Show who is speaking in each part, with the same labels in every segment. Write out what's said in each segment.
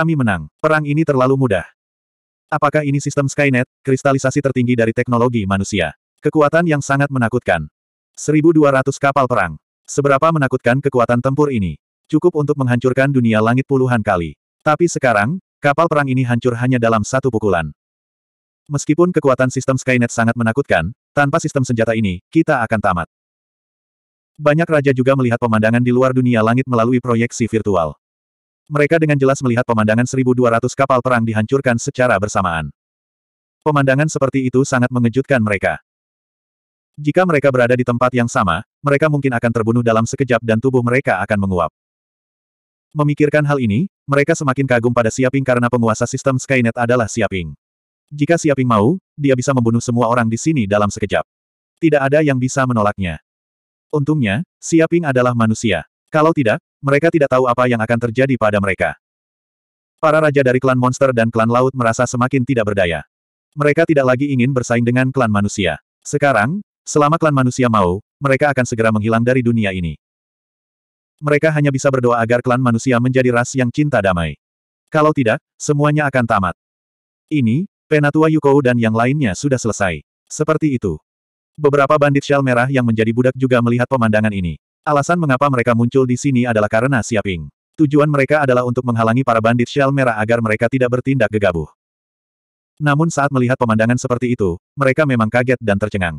Speaker 1: Kami menang. Perang ini terlalu mudah. Apakah ini sistem Skynet, kristalisasi tertinggi dari teknologi manusia? Kekuatan yang sangat menakutkan. 1200 kapal perang. Seberapa menakutkan kekuatan tempur ini? Cukup untuk menghancurkan dunia langit puluhan kali. Tapi sekarang, kapal perang ini hancur hanya dalam satu pukulan. Meskipun kekuatan sistem Skynet sangat menakutkan, tanpa sistem senjata ini, kita akan tamat. Banyak raja juga melihat pemandangan di luar dunia langit melalui proyeksi virtual. Mereka dengan jelas melihat pemandangan 1.200 kapal perang dihancurkan secara bersamaan. Pemandangan seperti itu sangat mengejutkan mereka. Jika mereka berada di tempat yang sama, mereka mungkin akan terbunuh dalam sekejap dan tubuh mereka akan menguap. Memikirkan hal ini, mereka semakin kagum pada Siaping karena penguasa sistem Skynet adalah Siaping. Jika Siaping mau, dia bisa membunuh semua orang di sini dalam sekejap. Tidak ada yang bisa menolaknya. Untungnya, Siaping adalah manusia. Kalau tidak, mereka tidak tahu apa yang akan terjadi pada mereka. Para raja dari klan monster dan klan laut merasa semakin tidak berdaya. Mereka tidak lagi ingin bersaing dengan klan manusia. Sekarang, selama klan manusia mau, mereka akan segera menghilang dari dunia ini. Mereka hanya bisa berdoa agar klan manusia menjadi ras yang cinta damai. Kalau tidak, semuanya akan tamat. Ini, Penatua Yuko dan yang lainnya sudah selesai. Seperti itu. Beberapa bandit shell merah yang menjadi budak juga melihat pemandangan ini. Alasan mengapa mereka muncul di sini adalah karena Siaping. Tujuan mereka adalah untuk menghalangi para bandit shell merah agar mereka tidak bertindak gegabah. Namun saat melihat pemandangan seperti itu, mereka memang kaget dan tercengang.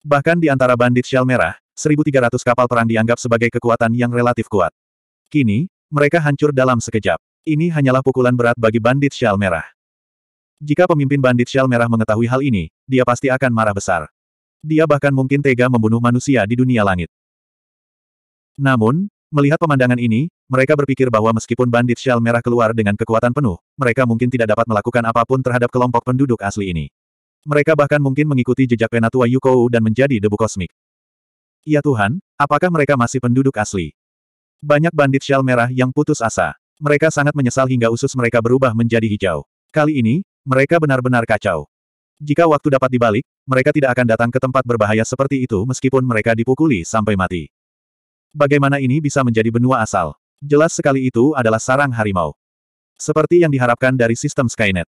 Speaker 1: Bahkan di antara bandit shell merah, 1.300 kapal perang dianggap sebagai kekuatan yang relatif kuat. Kini, mereka hancur dalam sekejap. Ini hanyalah pukulan berat bagi bandit shell merah. Jika pemimpin bandit shell merah mengetahui hal ini, dia pasti akan marah besar. Dia bahkan mungkin tega membunuh manusia di dunia langit. Namun, melihat pemandangan ini, mereka berpikir bahwa meskipun bandit shell Merah keluar dengan kekuatan penuh, mereka mungkin tidak dapat melakukan apapun terhadap kelompok penduduk asli ini. Mereka bahkan mungkin mengikuti jejak penatua Yukou dan menjadi debu kosmik. Ya Tuhan, apakah mereka masih penduduk asli? Banyak bandit shell Merah yang putus asa. Mereka sangat menyesal hingga usus mereka berubah menjadi hijau. Kali ini, mereka benar-benar kacau. Jika waktu dapat dibalik, mereka tidak akan datang ke tempat berbahaya seperti itu meskipun mereka dipukuli sampai mati. Bagaimana ini bisa menjadi benua asal? Jelas sekali itu adalah sarang harimau. Seperti yang diharapkan dari sistem Skynet.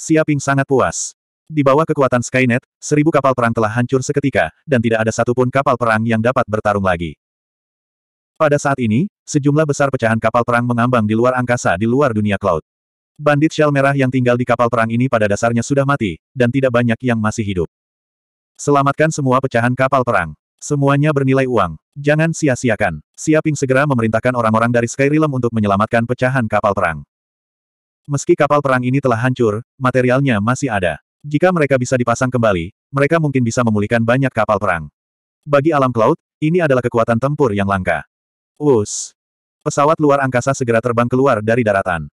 Speaker 1: Siaping sangat puas. Di bawah kekuatan Skynet, seribu kapal perang telah hancur seketika, dan tidak ada satupun kapal perang yang dapat bertarung lagi. Pada saat ini, sejumlah besar pecahan kapal perang mengambang di luar angkasa di luar dunia cloud. Bandit shell merah yang tinggal di kapal perang ini pada dasarnya sudah mati, dan tidak banyak yang masih hidup. Selamatkan semua pecahan kapal perang. Semuanya bernilai uang. Jangan sia-siakan. Siaping segera memerintahkan orang-orang dari Skyrim untuk menyelamatkan pecahan kapal perang. Meski kapal perang ini telah hancur, materialnya masih ada. Jika mereka bisa dipasang kembali, mereka mungkin bisa memulihkan banyak kapal perang. Bagi alam cloud, ini adalah kekuatan tempur yang langka. Us. Pesawat luar angkasa segera terbang keluar dari daratan.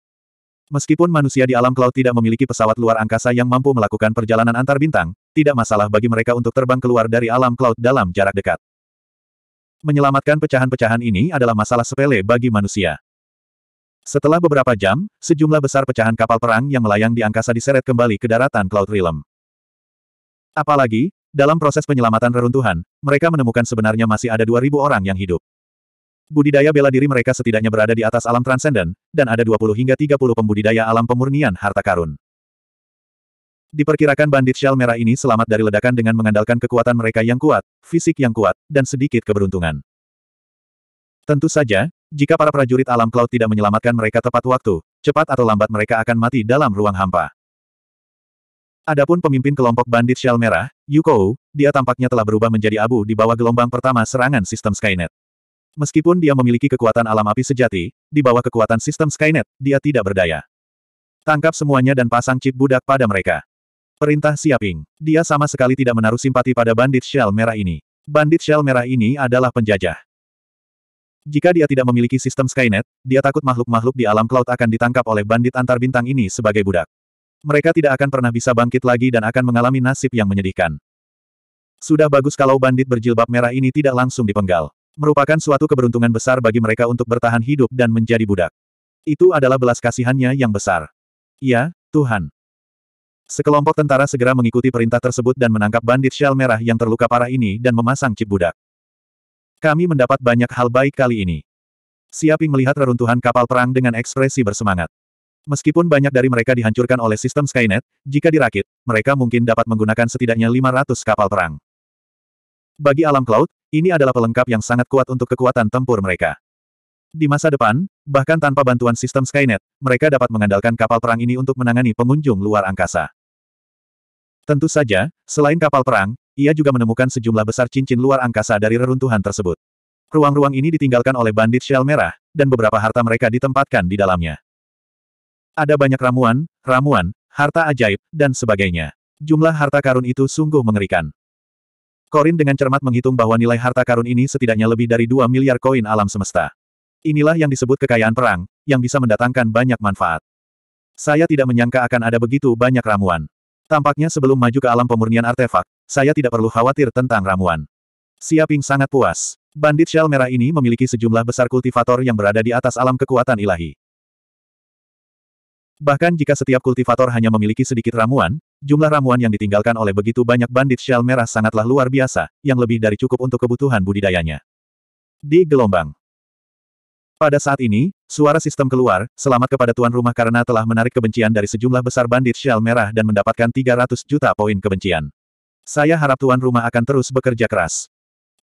Speaker 1: Meskipun manusia di alam cloud tidak memiliki pesawat luar angkasa yang mampu melakukan perjalanan antar bintang, tidak masalah bagi mereka untuk terbang keluar dari alam cloud dalam jarak dekat. Menyelamatkan pecahan-pecahan ini adalah masalah sepele bagi manusia. Setelah beberapa jam, sejumlah besar pecahan kapal perang yang melayang di angkasa diseret kembali ke daratan Cloud Realm. Apalagi, dalam proses penyelamatan reruntuhan, mereka menemukan sebenarnya masih ada 2.000 orang yang hidup. Budidaya bela diri mereka setidaknya berada di atas alam transenden, dan ada 20 hingga 30 pembudidaya alam pemurnian harta karun. Diperkirakan bandit shell merah ini selamat dari ledakan dengan mengandalkan kekuatan mereka yang kuat, fisik yang kuat, dan sedikit keberuntungan. Tentu saja, jika para prajurit alam cloud tidak menyelamatkan mereka tepat waktu, cepat atau lambat mereka akan mati dalam ruang hampa. Adapun pemimpin kelompok bandit shell merah, Yukou, dia tampaknya telah berubah menjadi abu di bawah gelombang pertama serangan sistem Skynet. Meskipun dia memiliki kekuatan alam api sejati, di bawah kekuatan sistem Skynet, dia tidak berdaya. Tangkap semuanya dan pasang chip budak pada mereka. Perintah Siaping. Dia sama sekali tidak menaruh simpati pada bandit shell merah ini. Bandit shell merah ini adalah penjajah. Jika dia tidak memiliki sistem Skynet, dia takut makhluk-makhluk di alam cloud akan ditangkap oleh bandit antar bintang ini sebagai budak. Mereka tidak akan pernah bisa bangkit lagi dan akan mengalami nasib yang menyedihkan. Sudah bagus kalau bandit berjilbab merah ini tidak langsung dipenggal. Merupakan suatu keberuntungan besar bagi mereka untuk bertahan hidup dan menjadi budak. Itu adalah belas kasihannya yang besar. Ya, Tuhan. Sekelompok tentara segera mengikuti perintah tersebut dan menangkap bandit shell merah yang terluka parah ini dan memasang chip budak. Kami mendapat banyak hal baik kali ini. Siaping melihat reruntuhan kapal perang dengan ekspresi bersemangat. Meskipun banyak dari mereka dihancurkan oleh sistem Skynet, jika dirakit, mereka mungkin dapat menggunakan setidaknya 500 kapal perang. Bagi alam cloud, ini adalah pelengkap yang sangat kuat untuk kekuatan tempur mereka. Di masa depan, bahkan tanpa bantuan sistem Skynet, mereka dapat mengandalkan kapal perang ini untuk menangani pengunjung luar angkasa. Tentu saja, selain kapal perang, ia juga menemukan sejumlah besar cincin luar angkasa dari reruntuhan tersebut. Ruang-ruang ini ditinggalkan oleh bandit shell merah, dan beberapa harta mereka ditempatkan di dalamnya. Ada banyak ramuan, ramuan, harta ajaib, dan sebagainya. Jumlah harta karun itu sungguh mengerikan. Korin dengan cermat menghitung bahwa nilai harta karun ini setidaknya lebih dari 2 miliar koin alam semesta. Inilah yang disebut kekayaan perang, yang bisa mendatangkan banyak manfaat. Saya tidak menyangka akan ada begitu banyak ramuan. Tampaknya sebelum maju ke alam pemurnian artefak, saya tidak perlu khawatir tentang ramuan. Siaping sangat puas. Bandit shell merah ini memiliki sejumlah besar kultivator yang berada di atas alam kekuatan ilahi. Bahkan jika setiap kultivator hanya memiliki sedikit ramuan, Jumlah ramuan yang ditinggalkan oleh begitu banyak bandit shell merah sangatlah luar biasa, yang lebih dari cukup untuk kebutuhan budidayanya. Di gelombang. Pada saat ini, suara sistem keluar, selamat kepada tuan rumah karena telah menarik kebencian dari sejumlah besar bandit shell merah dan mendapatkan 300 juta poin kebencian. Saya harap tuan rumah akan terus bekerja keras.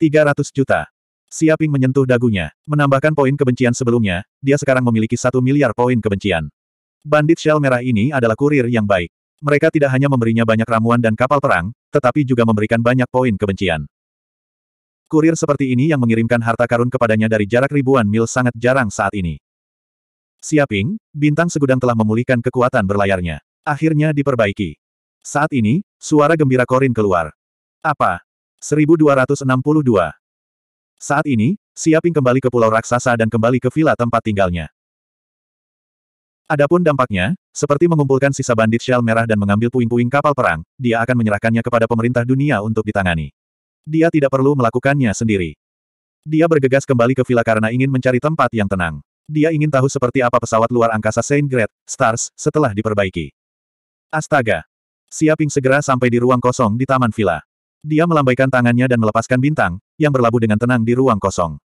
Speaker 1: 300 juta. Siaping menyentuh dagunya, menambahkan poin kebencian sebelumnya, dia sekarang memiliki satu miliar poin kebencian. Bandit shell merah ini adalah kurir yang baik. Mereka tidak hanya memberinya banyak ramuan dan kapal perang, tetapi juga memberikan banyak poin kebencian. Kurir seperti ini yang mengirimkan harta karun kepadanya dari jarak ribuan mil sangat jarang saat ini. Siaping, bintang segudang telah memulihkan kekuatan berlayarnya. Akhirnya diperbaiki. Saat ini, suara gembira Korin keluar. Apa? 1262. Saat ini, Siaping kembali ke pulau raksasa dan kembali ke vila tempat tinggalnya. Adapun dampaknya, seperti mengumpulkan sisa bandit shell merah dan mengambil puing-puing kapal perang, dia akan menyerahkannya kepada pemerintah dunia untuk ditangani. Dia tidak perlu melakukannya sendiri. Dia bergegas kembali ke villa karena ingin mencari tempat yang tenang. Dia ingin tahu seperti apa pesawat luar angkasa Saint Great, Stars, setelah diperbaiki. Astaga! Siaping segera sampai di ruang kosong di taman villa. Dia melambaikan tangannya dan melepaskan bintang, yang berlabuh dengan tenang di ruang kosong.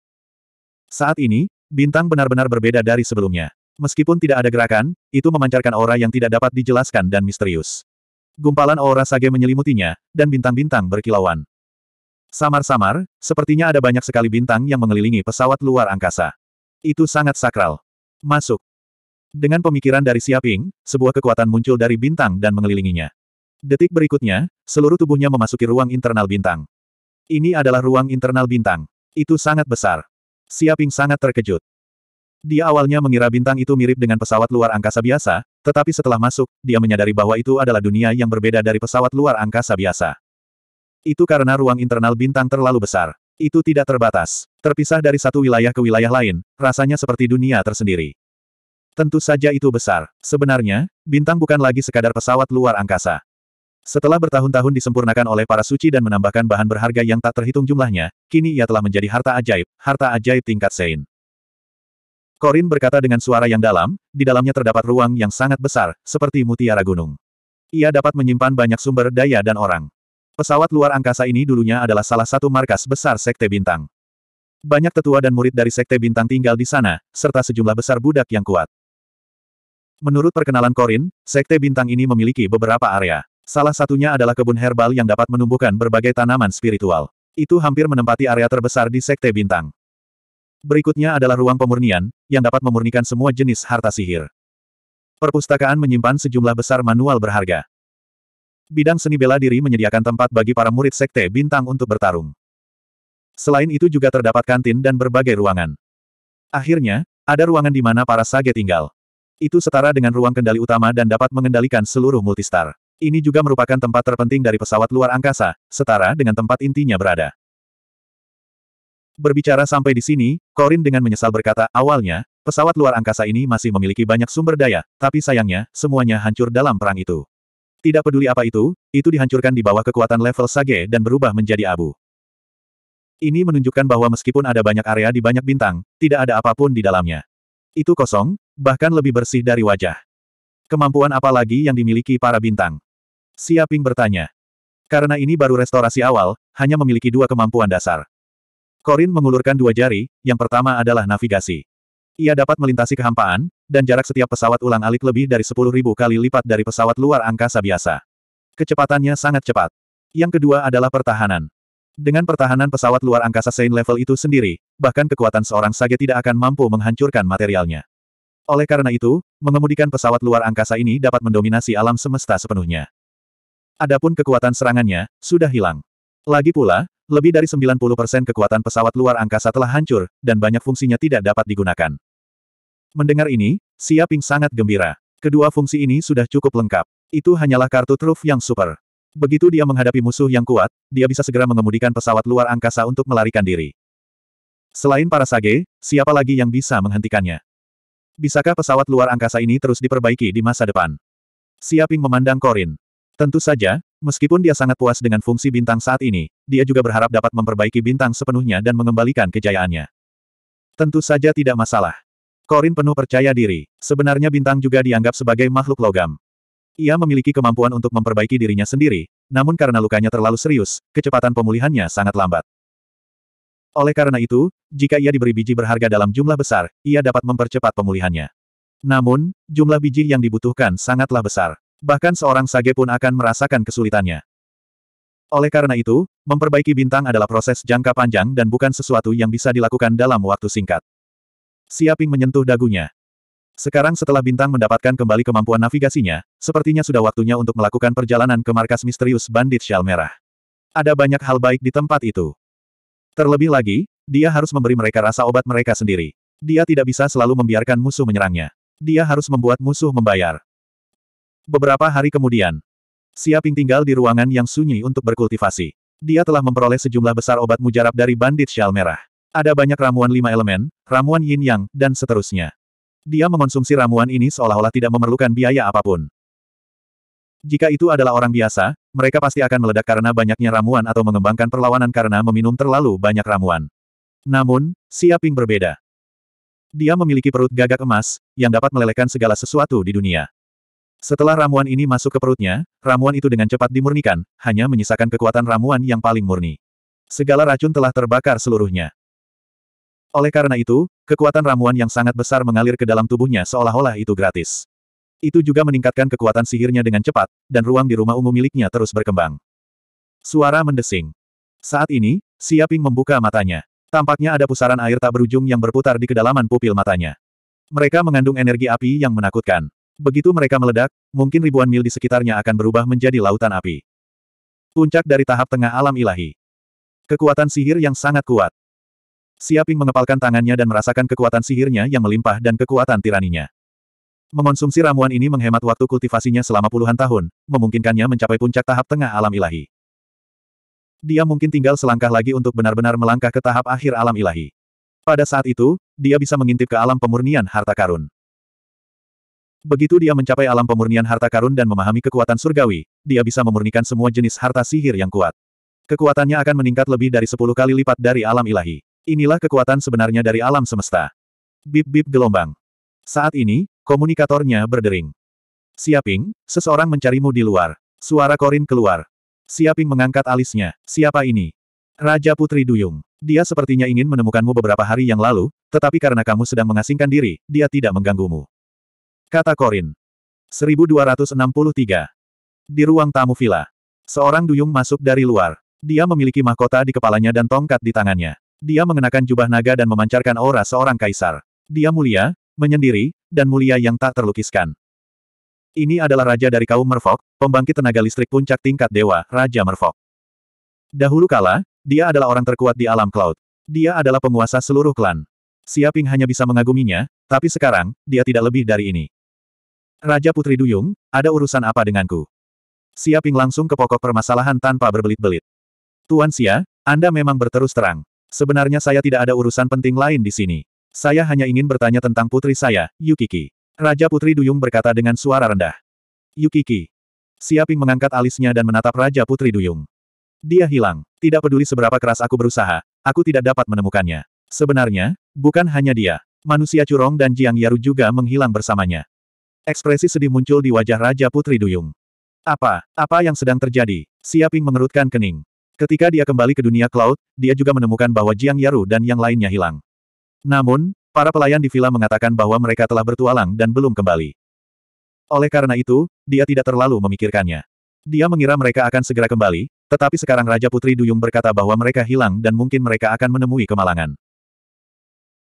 Speaker 1: Saat ini, bintang benar-benar berbeda dari sebelumnya. Meskipun tidak ada gerakan, itu memancarkan aura yang tidak dapat dijelaskan dan misterius. Gumpalan aura sage menyelimutinya, dan bintang-bintang berkilauan. Samar-samar, sepertinya ada banyak sekali bintang yang mengelilingi pesawat luar angkasa. Itu sangat sakral. Masuk. Dengan pemikiran dari Siaping, sebuah kekuatan muncul dari bintang dan mengelilinginya. Detik berikutnya, seluruh tubuhnya memasuki ruang internal bintang. Ini adalah ruang internal bintang. Itu sangat besar. Siaping sangat terkejut. Dia awalnya mengira bintang itu mirip dengan pesawat luar angkasa biasa, tetapi setelah masuk, dia menyadari bahwa itu adalah dunia yang berbeda dari pesawat luar angkasa biasa. Itu karena ruang internal bintang terlalu besar. Itu tidak terbatas. Terpisah dari satu wilayah ke wilayah lain, rasanya seperti dunia tersendiri. Tentu saja itu besar. Sebenarnya, bintang bukan lagi sekadar pesawat luar angkasa. Setelah bertahun-tahun disempurnakan oleh para suci dan menambahkan bahan berharga yang tak terhitung jumlahnya, kini ia telah menjadi harta ajaib, harta ajaib tingkat Sein. Korin berkata dengan suara yang dalam, di dalamnya terdapat ruang yang sangat besar, seperti mutiara gunung. Ia dapat menyimpan banyak sumber daya dan orang. Pesawat luar angkasa ini dulunya adalah salah satu markas besar Sekte Bintang. Banyak tetua dan murid dari Sekte Bintang tinggal di sana, serta sejumlah besar budak yang kuat. Menurut perkenalan Korin, Sekte Bintang ini memiliki beberapa area. Salah satunya adalah kebun herbal yang dapat menumbuhkan berbagai tanaman spiritual. Itu hampir menempati area terbesar di Sekte Bintang. Berikutnya adalah ruang pemurnian, yang dapat memurnikan semua jenis harta sihir. Perpustakaan menyimpan sejumlah besar manual berharga. Bidang seni bela diri menyediakan tempat bagi para murid sekte bintang untuk bertarung. Selain itu juga terdapat kantin dan berbagai ruangan. Akhirnya, ada ruangan di mana para sage tinggal. Itu setara dengan ruang kendali utama dan dapat mengendalikan seluruh multistar. Ini juga merupakan tempat terpenting dari pesawat luar angkasa, setara dengan tempat intinya berada. Berbicara sampai di sini, Corin dengan menyesal berkata, awalnya, pesawat luar angkasa ini masih memiliki banyak sumber daya, tapi sayangnya, semuanya hancur dalam perang itu. Tidak peduli apa itu, itu dihancurkan di bawah kekuatan level Sage dan berubah menjadi abu. Ini menunjukkan bahwa meskipun ada banyak area di banyak bintang, tidak ada apapun di dalamnya. Itu kosong, bahkan lebih bersih dari wajah. Kemampuan apa lagi yang dimiliki para bintang? Siaping bertanya. Karena ini baru restorasi awal, hanya memiliki dua kemampuan dasar. Korin mengulurkan dua jari, yang pertama adalah navigasi. Ia dapat melintasi kehampaan, dan jarak setiap pesawat ulang alik lebih dari 10.000 kali lipat dari pesawat luar angkasa biasa. Kecepatannya sangat cepat. Yang kedua adalah pertahanan. Dengan pertahanan pesawat luar angkasa Saint level itu sendiri, bahkan kekuatan seorang sage tidak akan mampu menghancurkan materialnya. Oleh karena itu, mengemudikan pesawat luar angkasa ini dapat mendominasi alam semesta sepenuhnya. Adapun kekuatan serangannya, sudah hilang. Lagi pula, lebih dari 90% kekuatan pesawat luar angkasa telah hancur, dan banyak fungsinya tidak dapat digunakan. Mendengar ini, Xia Ping sangat gembira. Kedua fungsi ini sudah cukup lengkap. Itu hanyalah kartu truf yang super. Begitu dia menghadapi musuh yang kuat, dia bisa segera mengemudikan pesawat luar angkasa untuk melarikan diri. Selain para sage, siapa lagi yang bisa menghentikannya? Bisakah pesawat luar angkasa ini terus diperbaiki di masa depan? Siaping memandang Korin. Tentu saja, Meskipun dia sangat puas dengan fungsi bintang saat ini, dia juga berharap dapat memperbaiki bintang sepenuhnya dan mengembalikan kejayaannya. Tentu saja tidak masalah. Korin penuh percaya diri. Sebenarnya bintang juga dianggap sebagai makhluk logam. Ia memiliki kemampuan untuk memperbaiki dirinya sendiri, namun karena lukanya terlalu serius, kecepatan pemulihannya sangat lambat. Oleh karena itu, jika ia diberi biji berharga dalam jumlah besar, ia dapat mempercepat pemulihannya. Namun, jumlah biji yang dibutuhkan sangatlah besar. Bahkan seorang sage pun akan merasakan kesulitannya. Oleh karena itu, memperbaiki bintang adalah proses jangka panjang dan bukan sesuatu yang bisa dilakukan dalam waktu singkat. Siaping menyentuh dagunya. Sekarang setelah bintang mendapatkan kembali kemampuan navigasinya, sepertinya sudah waktunya untuk melakukan perjalanan ke markas misterius Bandit Shell Merah. Ada banyak hal baik di tempat itu. Terlebih lagi, dia harus memberi mereka rasa obat mereka sendiri. Dia tidak bisa selalu membiarkan musuh menyerangnya. Dia harus membuat musuh membayar. Beberapa hari kemudian, Siaping tinggal di ruangan yang sunyi untuk berkultivasi. Dia telah memperoleh sejumlah besar obat mujarab dari bandit Syal Merah. Ada banyak ramuan lima elemen, ramuan yin yang, dan seterusnya. Dia mengonsumsi ramuan ini seolah-olah tidak memerlukan biaya apapun. Jika itu adalah orang biasa, mereka pasti akan meledak karena banyaknya ramuan atau mengembangkan perlawanan karena meminum terlalu banyak ramuan. Namun, Siaping berbeda. Dia memiliki perut gagak emas, yang dapat melelehkan segala sesuatu di dunia. Setelah ramuan ini masuk ke perutnya, ramuan itu dengan cepat dimurnikan, hanya menyisakan kekuatan ramuan yang paling murni. Segala racun telah terbakar seluruhnya. Oleh karena itu, kekuatan ramuan yang sangat besar mengalir ke dalam tubuhnya seolah-olah itu gratis. Itu juga meningkatkan kekuatan sihirnya dengan cepat, dan ruang di rumah ungu miliknya terus berkembang. Suara mendesing. Saat ini, Siaping membuka matanya. Tampaknya ada pusaran air tak berujung yang berputar di kedalaman pupil matanya. Mereka mengandung energi api yang menakutkan. Begitu mereka meledak, mungkin ribuan mil di sekitarnya akan berubah menjadi lautan api. Puncak dari tahap tengah alam ilahi. Kekuatan sihir yang sangat kuat. Siaping mengepalkan tangannya dan merasakan kekuatan sihirnya yang melimpah dan kekuatan tiraninya. Mengonsumsi ramuan ini menghemat waktu kultivasinya selama puluhan tahun, memungkinkannya mencapai puncak tahap tengah alam ilahi. Dia mungkin tinggal selangkah lagi untuk benar-benar melangkah ke tahap akhir alam ilahi. Pada saat itu, dia bisa mengintip ke alam pemurnian harta karun. Begitu dia mencapai alam pemurnian harta karun dan memahami kekuatan surgawi, dia bisa memurnikan semua jenis harta sihir yang kuat. Kekuatannya akan meningkat lebih dari 10 kali lipat dari alam ilahi. Inilah kekuatan sebenarnya dari alam semesta. Bip-bip gelombang. Saat ini, komunikatornya berdering. Siaping, seseorang mencarimu di luar. Suara Korin keluar. Siaping mengangkat alisnya. Siapa ini? Raja Putri Duyung. Dia sepertinya ingin menemukanmu beberapa hari yang lalu, tetapi karena kamu sedang mengasingkan diri, dia tidak mengganggumu. Kata Korin. 1263. Di ruang tamu villa. Seorang duyung masuk dari luar. Dia memiliki mahkota di kepalanya dan tongkat di tangannya. Dia mengenakan jubah naga dan memancarkan aura seorang kaisar. Dia mulia, menyendiri, dan mulia yang tak terlukiskan. Ini adalah raja dari kaum Merfolk, pembangkit tenaga listrik puncak tingkat dewa, Raja Merfolk. Dahulu kala, dia adalah orang terkuat di alam cloud. Dia adalah penguasa seluruh klan. Siaping hanya bisa mengaguminya, tapi sekarang, dia tidak lebih dari ini. Raja Putri Duyung, ada urusan apa denganku? Siaping langsung ke pokok permasalahan tanpa berbelit-belit. Tuan Xia, Anda memang berterus terang. Sebenarnya saya tidak ada urusan penting lain di sini. Saya hanya ingin bertanya tentang putri saya, Yukiki. Raja Putri Duyung berkata dengan suara rendah. Yukiki. Siaping mengangkat alisnya dan menatap Raja Putri Duyung. Dia hilang. Tidak peduli seberapa keras aku berusaha, aku tidak dapat menemukannya. Sebenarnya, bukan hanya dia. Manusia curong dan Jiang Yaru juga menghilang bersamanya. Ekspresi sedih muncul di wajah Raja Putri Duyung. Apa? Apa yang sedang terjadi? Siaping mengerutkan kening. Ketika dia kembali ke dunia Cloud, dia juga menemukan bahwa Jiang Yaru dan yang lainnya hilang. Namun, para pelayan di villa mengatakan bahwa mereka telah bertualang dan belum kembali. Oleh karena itu, dia tidak terlalu memikirkannya. Dia mengira mereka akan segera kembali, tetapi sekarang Raja Putri Duyung berkata bahwa mereka hilang dan mungkin mereka akan menemui kemalangan.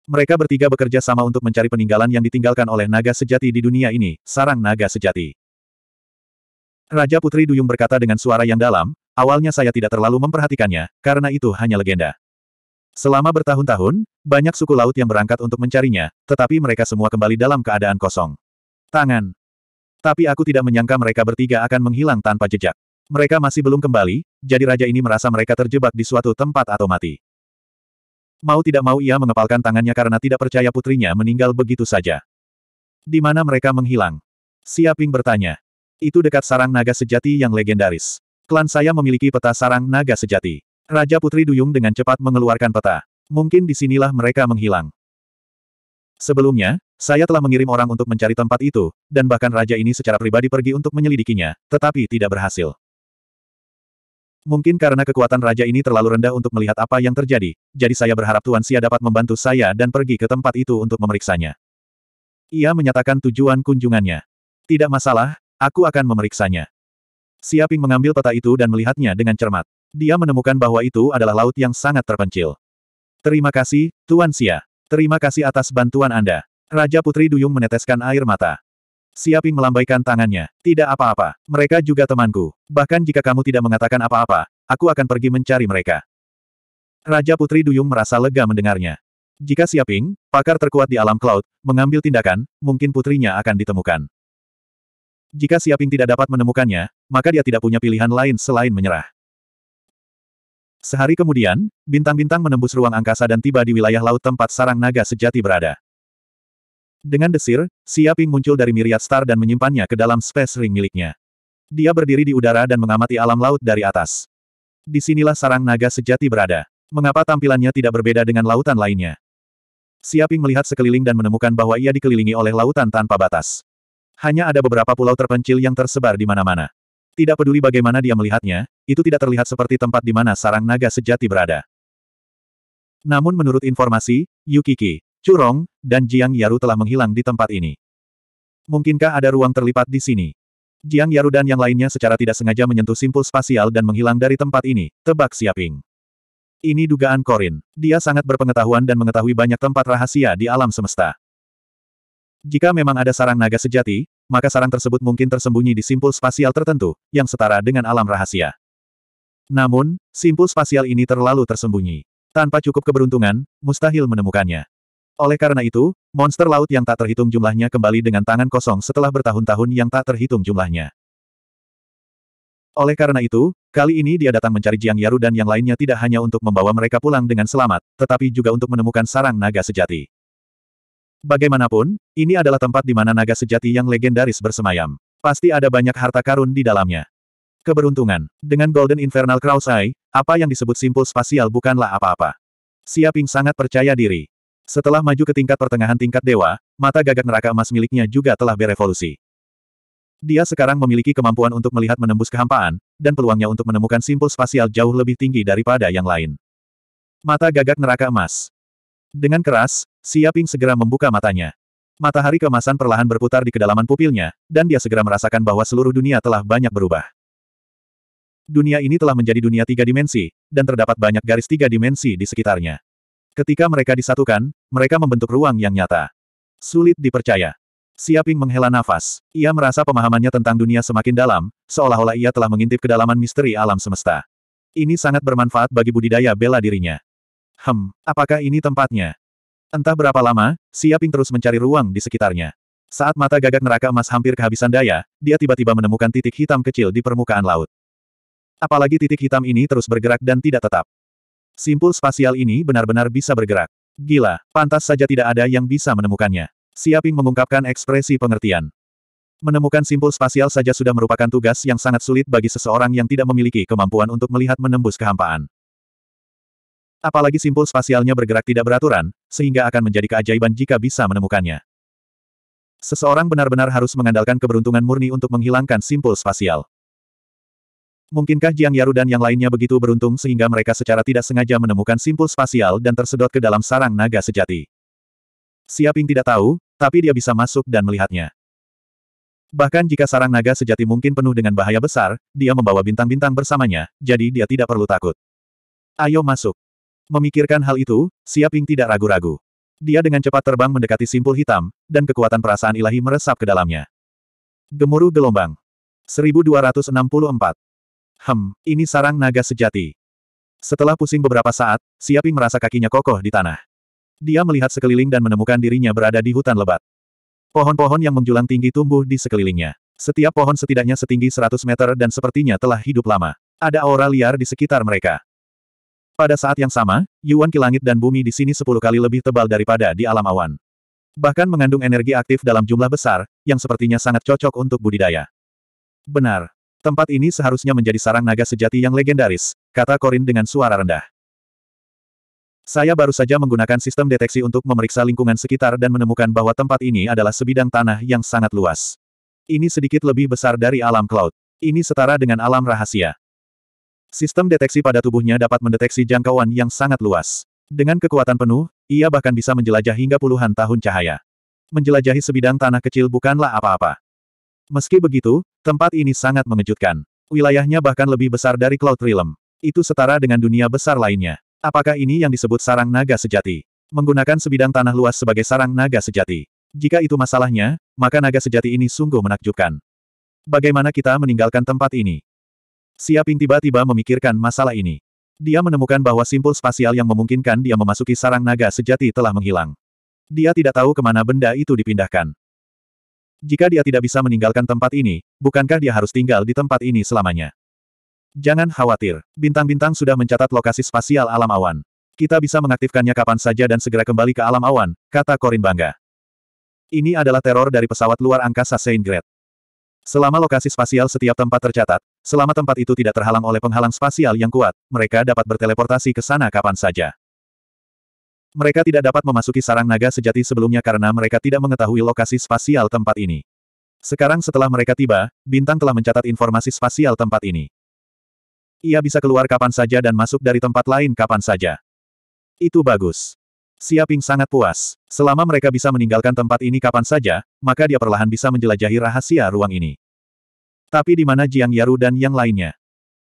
Speaker 1: Mereka bertiga bekerja sama untuk mencari peninggalan yang ditinggalkan oleh naga sejati di dunia ini, sarang naga sejati. Raja Putri Duyung berkata dengan suara yang dalam, awalnya saya tidak terlalu memperhatikannya, karena itu hanya legenda. Selama bertahun-tahun, banyak suku laut yang berangkat untuk mencarinya, tetapi mereka semua kembali dalam keadaan kosong. Tangan. Tapi aku tidak menyangka mereka bertiga akan menghilang tanpa jejak. Mereka masih belum kembali, jadi raja ini merasa mereka terjebak di suatu tempat atau mati. Mau tidak mau ia mengepalkan tangannya karena tidak percaya putrinya meninggal begitu saja. Di mana mereka menghilang? Siaping bertanya. Itu dekat sarang naga sejati yang legendaris. Klan saya memiliki peta sarang naga sejati. Raja Putri Duyung dengan cepat mengeluarkan peta. Mungkin disinilah mereka menghilang. Sebelumnya, saya telah mengirim orang untuk mencari tempat itu, dan bahkan raja ini secara pribadi pergi untuk menyelidikinya, tetapi tidak berhasil. Mungkin karena kekuatan raja ini terlalu rendah untuk melihat apa yang terjadi, jadi saya berharap Tuan Xia dapat membantu saya dan pergi ke tempat itu untuk memeriksanya. Ia menyatakan tujuan kunjungannya. Tidak masalah, aku akan memeriksanya. Siaping mengambil peta itu dan melihatnya dengan cermat. Dia menemukan bahwa itu adalah laut yang sangat terpencil. Terima kasih, Tuan Xia. Terima kasih atas bantuan Anda. Raja Putri Duyung meneteskan air mata. Siaping melambaikan tangannya. Tidak apa-apa, mereka juga temanku. Bahkan jika kamu tidak mengatakan apa-apa, aku akan pergi mencari mereka. Raja Putri Duyung merasa lega mendengarnya. Jika Siaping, pakar terkuat di alam cloud, mengambil tindakan, mungkin putrinya akan ditemukan. Jika Siaping tidak dapat menemukannya, maka dia tidak punya pilihan lain selain menyerah. Sehari kemudian, bintang-bintang menembus ruang angkasa dan tiba di wilayah laut tempat sarang naga sejati berada. Dengan desir, Siaping muncul dari miriat Star dan menyimpannya ke dalam space ring miliknya. Dia berdiri di udara dan mengamati alam laut dari atas. Disinilah sarang naga sejati berada. Mengapa tampilannya tidak berbeda dengan lautan lainnya? Siaping melihat sekeliling dan menemukan bahwa ia dikelilingi oleh lautan tanpa batas. Hanya ada beberapa pulau terpencil yang tersebar di mana-mana. Tidak peduli bagaimana dia melihatnya, itu tidak terlihat seperti tempat di mana sarang naga sejati berada. Namun menurut informasi, Yukiki, Curong, dan Jiang Yaru telah menghilang di tempat ini. Mungkinkah ada ruang terlipat di sini? Jiang Yaru dan yang lainnya secara tidak sengaja menyentuh simpul spasial dan menghilang dari tempat ini, tebak Siaping. Ini dugaan Korin. Dia sangat berpengetahuan dan mengetahui banyak tempat rahasia di alam semesta. Jika memang ada sarang naga sejati, maka sarang tersebut mungkin tersembunyi di simpul spasial tertentu, yang setara dengan alam rahasia. Namun, simpul spasial ini terlalu tersembunyi. Tanpa cukup keberuntungan, mustahil menemukannya. Oleh karena itu, monster laut yang tak terhitung jumlahnya kembali dengan tangan kosong setelah bertahun-tahun yang tak terhitung jumlahnya. Oleh karena itu, kali ini dia datang mencari Jiang Yaru dan yang lainnya tidak hanya untuk membawa mereka pulang dengan selamat, tetapi juga untuk menemukan sarang naga sejati. Bagaimanapun, ini adalah tempat di mana naga sejati yang legendaris bersemayam. Pasti ada banyak harta karun di dalamnya. Keberuntungan, dengan Golden Infernal Krausai, apa yang disebut simpul spasial bukanlah apa-apa. Siaping sangat percaya diri. Setelah maju ke tingkat pertengahan tingkat dewa, mata gagak neraka emas miliknya juga telah berevolusi. Dia sekarang memiliki kemampuan untuk melihat menembus kehampaan, dan peluangnya untuk menemukan simpul spasial jauh lebih tinggi daripada yang lain. Mata gagak neraka emas. Dengan keras, Siaping segera membuka matanya. Matahari kemasan perlahan berputar di kedalaman pupilnya, dan dia segera merasakan bahwa seluruh dunia telah banyak berubah. Dunia ini telah menjadi dunia tiga dimensi, dan terdapat banyak garis tiga dimensi di sekitarnya. Ketika mereka disatukan, mereka membentuk ruang yang nyata. Sulit dipercaya. Siaping menghela nafas. Ia merasa pemahamannya tentang dunia semakin dalam, seolah-olah ia telah mengintip kedalaman misteri alam semesta. Ini sangat bermanfaat bagi budidaya bela dirinya. Hem, apakah ini tempatnya? Entah berapa lama, Siaping terus mencari ruang di sekitarnya. Saat mata gagak neraka emas hampir kehabisan daya, dia tiba-tiba menemukan titik hitam kecil di permukaan laut. Apalagi titik hitam ini terus bergerak dan tidak tetap. Simpul spasial ini benar-benar bisa bergerak. Gila, pantas saja tidak ada yang bisa menemukannya. Siaping mengungkapkan ekspresi pengertian. Menemukan simpul spasial saja sudah merupakan tugas yang sangat sulit bagi seseorang yang tidak memiliki kemampuan untuk melihat menembus kehampaan. Apalagi simpul spasialnya bergerak tidak beraturan, sehingga akan menjadi keajaiban jika bisa menemukannya. Seseorang benar-benar harus mengandalkan keberuntungan murni untuk menghilangkan simpul spasial. Mungkinkah Jiang Yaru dan yang lainnya begitu beruntung sehingga mereka secara tidak sengaja menemukan simpul spasial dan tersedot ke dalam sarang naga sejati? Siaping tidak tahu, tapi dia bisa masuk dan melihatnya. Bahkan jika sarang naga sejati mungkin penuh dengan bahaya besar, dia membawa bintang-bintang bersamanya, jadi dia tidak perlu takut. Ayo masuk. Memikirkan hal itu, Siaping tidak ragu-ragu. Dia dengan cepat terbang mendekati simpul hitam, dan kekuatan perasaan ilahi meresap ke dalamnya. Gemuruh gelombang. 1264 Hem, ini sarang naga sejati. Setelah pusing beberapa saat, Siaping merasa kakinya kokoh di tanah. Dia melihat sekeliling dan menemukan dirinya berada di hutan lebat. Pohon-pohon yang menjulang tinggi tumbuh di sekelilingnya. Setiap pohon setidaknya setinggi 100 meter dan sepertinya telah hidup lama. Ada aura liar di sekitar mereka. Pada saat yang sama, Yuan ki langit dan bumi di sini 10 kali lebih tebal daripada di alam awan. Bahkan mengandung energi aktif dalam jumlah besar, yang sepertinya sangat cocok untuk budidaya. Benar, Tempat ini seharusnya menjadi sarang naga sejati yang legendaris, kata Korin dengan suara rendah. Saya baru saja menggunakan sistem deteksi untuk memeriksa lingkungan sekitar dan menemukan bahwa tempat ini adalah sebidang tanah yang sangat luas. Ini sedikit lebih besar dari alam cloud. Ini setara dengan alam rahasia. Sistem deteksi pada tubuhnya dapat mendeteksi jangkauan yang sangat luas. Dengan kekuatan penuh, ia bahkan bisa menjelajah hingga puluhan tahun cahaya. Menjelajahi sebidang tanah kecil bukanlah apa-apa. Meski begitu, tempat ini sangat mengejutkan. Wilayahnya bahkan lebih besar dari Cloud Realm. Itu setara dengan dunia besar lainnya. Apakah ini yang disebut sarang naga sejati? Menggunakan sebidang tanah luas sebagai sarang naga sejati. Jika itu masalahnya, maka naga sejati ini sungguh menakjubkan. Bagaimana kita meninggalkan tempat ini? Siaping tiba-tiba memikirkan masalah ini. Dia menemukan bahwa simpul spasial yang memungkinkan dia memasuki sarang naga sejati telah menghilang. Dia tidak tahu kemana benda itu dipindahkan. Jika dia tidak bisa meninggalkan tempat ini, bukankah dia harus tinggal di tempat ini selamanya? Jangan khawatir, bintang-bintang sudah mencatat lokasi spasial alam awan. Kita bisa mengaktifkannya kapan saja dan segera kembali ke alam awan, kata Corin bangga. Ini adalah teror dari pesawat luar angkasa Saint Gret. Selama lokasi spasial setiap tempat tercatat, selama tempat itu tidak terhalang oleh penghalang spasial yang kuat, mereka dapat berteleportasi ke sana kapan saja. Mereka tidak dapat memasuki sarang naga sejati sebelumnya karena mereka tidak mengetahui lokasi spasial tempat ini. Sekarang setelah mereka tiba, Bintang telah mencatat informasi spasial tempat ini. Ia bisa keluar kapan saja dan masuk dari tempat lain kapan saja. Itu bagus. Siaping sangat puas. Selama mereka bisa meninggalkan tempat ini kapan saja, maka dia perlahan bisa menjelajahi rahasia ruang ini. Tapi di mana Jiang Yaru dan yang lainnya?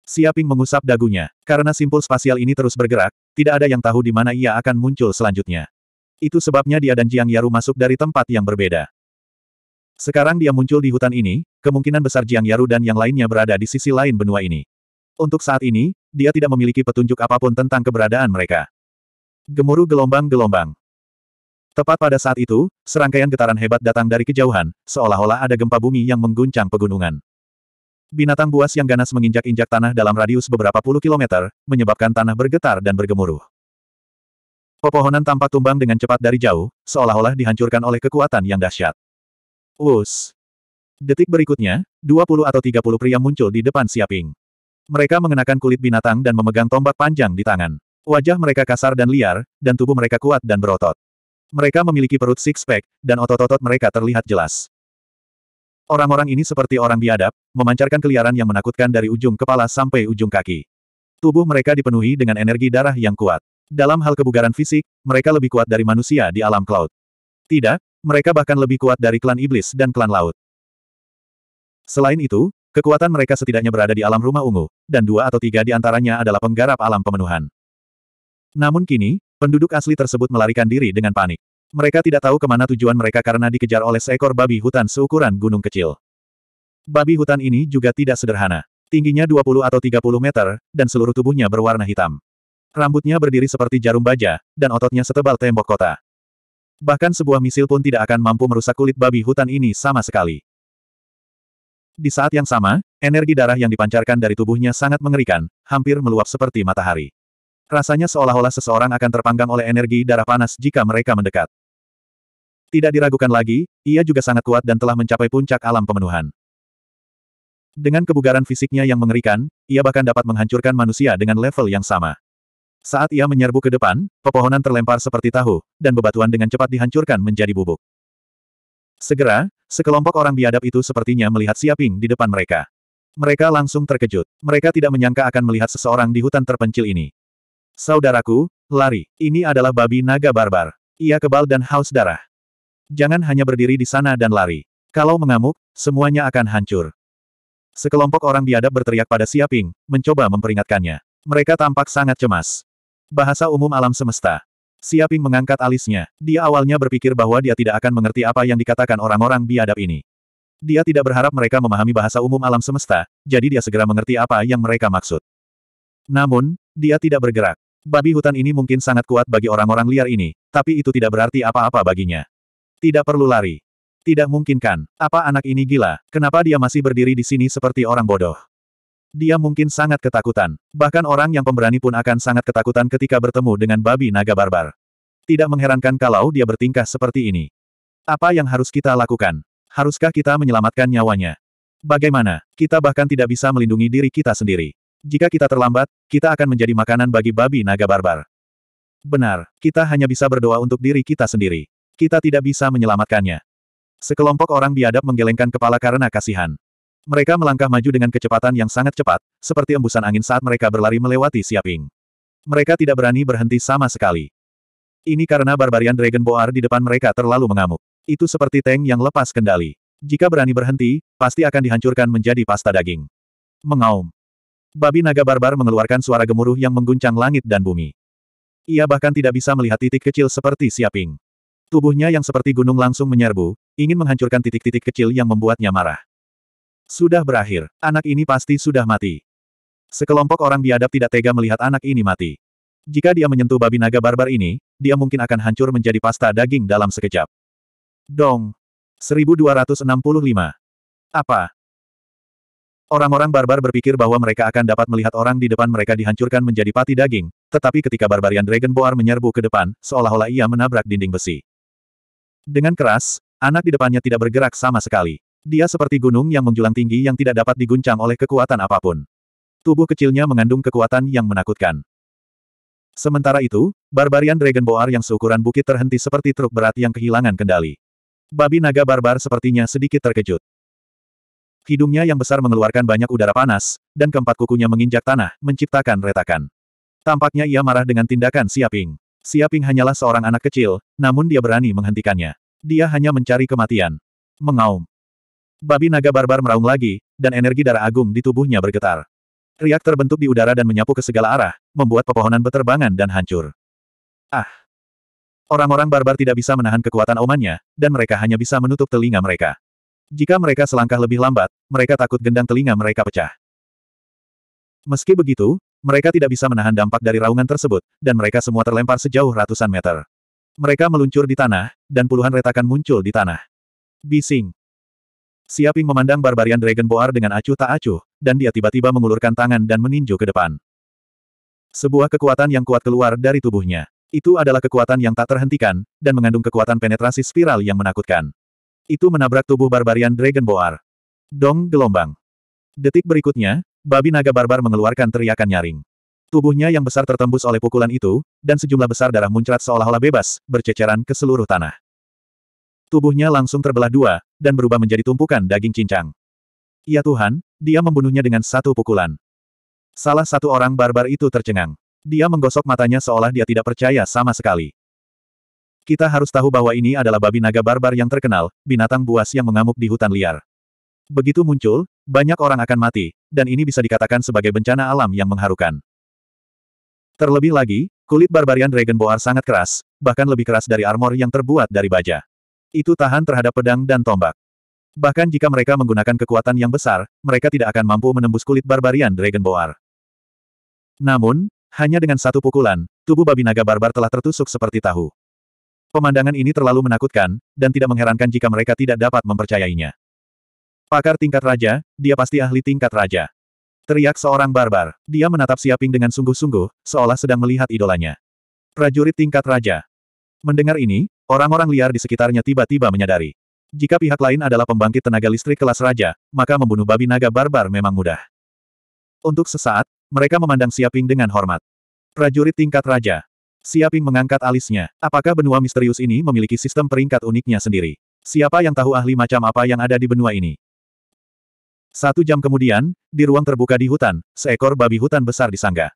Speaker 1: Siaping mengusap dagunya. Karena simpul spasial ini terus bergerak, tidak ada yang tahu di mana ia akan muncul selanjutnya. Itu sebabnya dia dan Jiang Yaru masuk dari tempat yang berbeda. Sekarang dia muncul di hutan ini, kemungkinan besar Jiang Yaru dan yang lainnya berada di sisi lain benua ini. Untuk saat ini, dia tidak memiliki petunjuk apapun tentang keberadaan mereka. Gemuruh gelombang-gelombang. Tepat pada saat itu, serangkaian getaran hebat datang dari kejauhan, seolah-olah ada gempa bumi yang mengguncang pegunungan. Binatang buas yang ganas menginjak-injak tanah dalam radius beberapa puluh kilometer, menyebabkan tanah bergetar dan bergemuruh. Pepohonan tampak tumbang dengan cepat dari jauh, seolah-olah dihancurkan oleh kekuatan yang dahsyat. Us. Detik berikutnya, 20 atau 30 pria muncul di depan Siaping. Mereka mengenakan kulit binatang dan memegang tombak panjang di tangan. Wajah mereka kasar dan liar, dan tubuh mereka kuat dan berotot. Mereka memiliki perut six-pack, dan otot-otot mereka terlihat jelas. Orang-orang ini seperti orang biadab, memancarkan keliaran yang menakutkan dari ujung kepala sampai ujung kaki. Tubuh mereka dipenuhi dengan energi darah yang kuat. Dalam hal kebugaran fisik, mereka lebih kuat dari manusia di alam cloud. Tidak, mereka bahkan lebih kuat dari klan iblis dan klan laut. Selain itu, kekuatan mereka setidaknya berada di alam rumah ungu, dan dua atau tiga di antaranya adalah penggarap alam pemenuhan. Namun kini, penduduk asli tersebut melarikan diri dengan panik. Mereka tidak tahu kemana tujuan mereka karena dikejar oleh seekor babi hutan seukuran gunung kecil. Babi hutan ini juga tidak sederhana. Tingginya 20 atau 30 meter, dan seluruh tubuhnya berwarna hitam. Rambutnya berdiri seperti jarum baja, dan ototnya setebal tembok kota. Bahkan sebuah misil pun tidak akan mampu merusak kulit babi hutan ini sama sekali. Di saat yang sama, energi darah yang dipancarkan dari tubuhnya sangat mengerikan, hampir meluap seperti matahari. Rasanya seolah-olah seseorang akan terpanggang oleh energi darah panas jika mereka mendekat. Tidak diragukan lagi, ia juga sangat kuat dan telah mencapai puncak alam pemenuhan. Dengan kebugaran fisiknya yang mengerikan, ia bahkan dapat menghancurkan manusia dengan level yang sama. Saat ia menyerbu ke depan, pepohonan terlempar seperti tahu, dan bebatuan dengan cepat dihancurkan menjadi bubuk. Segera, sekelompok orang biadab itu sepertinya melihat Siaping di depan mereka. Mereka langsung terkejut. Mereka tidak menyangka akan melihat seseorang di hutan terpencil ini. Saudaraku, lari. Ini adalah babi naga barbar. Ia kebal dan haus darah. Jangan hanya berdiri di sana dan lari. Kalau mengamuk, semuanya akan hancur. Sekelompok orang biadab berteriak pada Siaping, mencoba memperingatkannya. Mereka tampak sangat cemas. Bahasa umum alam semesta. Siaping mengangkat alisnya. Dia awalnya berpikir bahwa dia tidak akan mengerti apa yang dikatakan orang-orang biadab ini. Dia tidak berharap mereka memahami bahasa umum alam semesta, jadi dia segera mengerti apa yang mereka maksud. Namun, dia tidak bergerak. Babi hutan ini mungkin sangat kuat bagi orang-orang liar ini, tapi itu tidak berarti apa-apa baginya. Tidak perlu lari. Tidak mungkin kan? Apa anak ini gila? Kenapa dia masih berdiri di sini seperti orang bodoh? Dia mungkin sangat ketakutan. Bahkan orang yang pemberani pun akan sangat ketakutan ketika bertemu dengan babi naga barbar. Tidak mengherankan kalau dia bertingkah seperti ini. Apa yang harus kita lakukan? Haruskah kita menyelamatkan nyawanya? Bagaimana? Kita bahkan tidak bisa melindungi diri kita sendiri. Jika kita terlambat, kita akan menjadi makanan bagi babi naga barbar. Benar, kita hanya bisa berdoa untuk diri kita sendiri. Kita tidak bisa menyelamatkannya. Sekelompok orang biadab menggelengkan kepala karena kasihan. Mereka melangkah maju dengan kecepatan yang sangat cepat, seperti embusan angin saat mereka berlari melewati Siaping. Mereka tidak berani berhenti sama sekali. Ini karena barbarian Dragon Boar di depan mereka terlalu mengamuk. Itu seperti tank yang lepas kendali. Jika berani berhenti, pasti akan dihancurkan menjadi pasta daging. Mengaum. Babi naga barbar mengeluarkan suara gemuruh yang mengguncang langit dan bumi. Ia bahkan tidak bisa melihat titik kecil seperti siaping. Tubuhnya yang seperti gunung langsung menyerbu, ingin menghancurkan titik-titik kecil yang membuatnya marah. Sudah berakhir, anak ini pasti sudah mati. Sekelompok orang biadab tidak tega melihat anak ini mati. Jika dia menyentuh babi naga barbar ini, dia mungkin akan hancur menjadi pasta daging dalam sekejap. Dong. 1265. Apa? Orang-orang barbar berpikir bahwa mereka akan dapat melihat orang di depan mereka dihancurkan menjadi pati daging, tetapi ketika barbarian Dragon Boar menyerbu ke depan, seolah-olah ia menabrak dinding besi. Dengan keras, anak di depannya tidak bergerak sama sekali. Dia seperti gunung yang menjulang tinggi yang tidak dapat diguncang oleh kekuatan apapun. Tubuh kecilnya mengandung kekuatan yang menakutkan. Sementara itu, barbarian Dragon Boar yang seukuran bukit terhenti seperti truk berat yang kehilangan kendali. Babi naga barbar sepertinya sedikit terkejut. Hidungnya yang besar mengeluarkan banyak udara panas, dan keempat kukunya menginjak tanah, menciptakan retakan. Tampaknya ia marah dengan tindakan Siaping. Siaping hanyalah seorang anak kecil, namun dia berani menghentikannya. Dia hanya mencari kematian. Mengaum. Babi naga barbar meraung lagi, dan energi darah agung di tubuhnya bergetar. Riak terbentuk di udara dan menyapu ke segala arah, membuat pepohonan beterbangan dan hancur. Ah! Orang-orang barbar tidak bisa menahan kekuatan omannya, dan mereka hanya bisa menutup telinga mereka. Jika mereka selangkah lebih lambat, mereka takut gendang telinga mereka pecah. Meski begitu, mereka tidak bisa menahan dampak dari raungan tersebut, dan mereka semua terlempar sejauh ratusan meter. Mereka meluncur di tanah, dan puluhan retakan muncul di tanah. Bising. Siaping memandang barbarian Dragon Boar dengan acuh tak acuh, dan dia tiba-tiba mengulurkan tangan dan meninju ke depan. Sebuah kekuatan yang kuat keluar dari tubuhnya. Itu adalah kekuatan yang tak terhentikan, dan mengandung kekuatan penetrasi spiral yang menakutkan. Itu menabrak tubuh barbarian Dragon Boar. Dong gelombang. Detik berikutnya, babi naga barbar mengeluarkan teriakan nyaring. Tubuhnya yang besar tertembus oleh pukulan itu, dan sejumlah besar darah muncrat seolah-olah bebas, berceceran ke seluruh tanah. Tubuhnya langsung terbelah dua, dan berubah menjadi tumpukan daging cincang. Ya Tuhan, dia membunuhnya dengan satu pukulan. Salah satu orang barbar itu tercengang. Dia menggosok matanya seolah dia tidak percaya sama sekali. Kita harus tahu bahwa ini adalah babi naga barbar yang terkenal, binatang buas yang mengamuk di hutan liar. Begitu muncul, banyak orang akan mati, dan ini bisa dikatakan sebagai bencana alam yang mengharukan. Terlebih lagi, kulit barbarian Dragon Boar sangat keras, bahkan lebih keras dari armor yang terbuat dari baja. Itu tahan terhadap pedang dan tombak. Bahkan jika mereka menggunakan kekuatan yang besar, mereka tidak akan mampu menembus kulit barbarian Dragon Boar. Namun, hanya dengan satu pukulan, tubuh babi naga barbar telah tertusuk seperti tahu. Pemandangan ini terlalu menakutkan, dan tidak mengherankan jika mereka tidak dapat mempercayainya. Pakar tingkat raja, dia pasti ahli tingkat raja. Teriak seorang barbar. Dia menatap Siaping dengan sungguh-sungguh, seolah sedang melihat idolanya. Prajurit tingkat raja. Mendengar ini, orang-orang liar di sekitarnya tiba-tiba menyadari. Jika pihak lain adalah pembangkit tenaga listrik kelas raja, maka membunuh babi naga barbar memang mudah. Untuk sesaat, mereka memandang Siaping dengan hormat. Prajurit tingkat raja. Siaping mengangkat alisnya. Apakah benua misterius ini memiliki sistem peringkat uniknya sendiri? Siapa yang tahu ahli macam apa yang ada di benua ini? Satu jam kemudian, di ruang terbuka di hutan, seekor babi hutan besar disangga.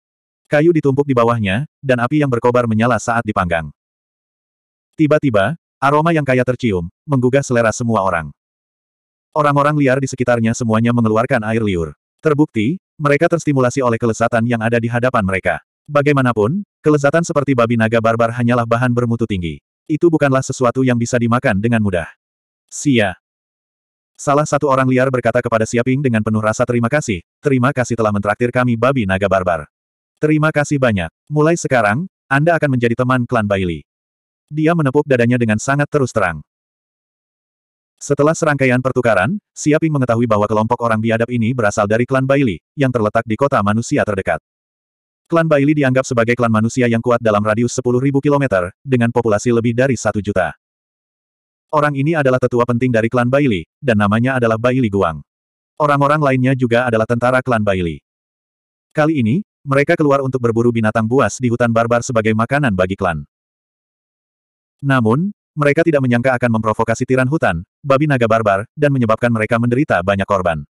Speaker 1: Kayu ditumpuk di bawahnya, dan api yang berkobar menyala saat dipanggang. Tiba-tiba, aroma yang kaya tercium, menggugah selera semua orang. Orang-orang liar di sekitarnya semuanya mengeluarkan air liur. Terbukti, mereka terstimulasi oleh kelesatan yang ada di hadapan mereka. Bagaimanapun, kelezatan seperti babi naga barbar hanyalah bahan bermutu tinggi. Itu bukanlah sesuatu yang bisa dimakan dengan mudah. Sia. Salah satu orang liar berkata kepada Siaping dengan penuh rasa terima kasih, terima kasih telah mentraktir kami babi naga barbar. Terima kasih banyak. Mulai sekarang, Anda akan menjadi teman klan Bailey. Dia menepuk dadanya dengan sangat terus terang. Setelah serangkaian pertukaran, Siaping mengetahui bahwa kelompok orang biadab ini berasal dari klan Bailey, yang terletak di kota manusia terdekat. Klan Baili dianggap sebagai klan manusia yang kuat dalam radius 10.000 km, dengan populasi lebih dari satu juta. Orang ini adalah tetua penting dari klan Baili, dan namanya adalah Baili Guang. Orang-orang lainnya juga adalah tentara klan Baili. Kali ini, mereka keluar untuk berburu binatang buas di hutan barbar sebagai makanan bagi klan. Namun, mereka tidak menyangka akan memprovokasi tiran hutan, babi naga barbar, dan menyebabkan mereka menderita banyak korban.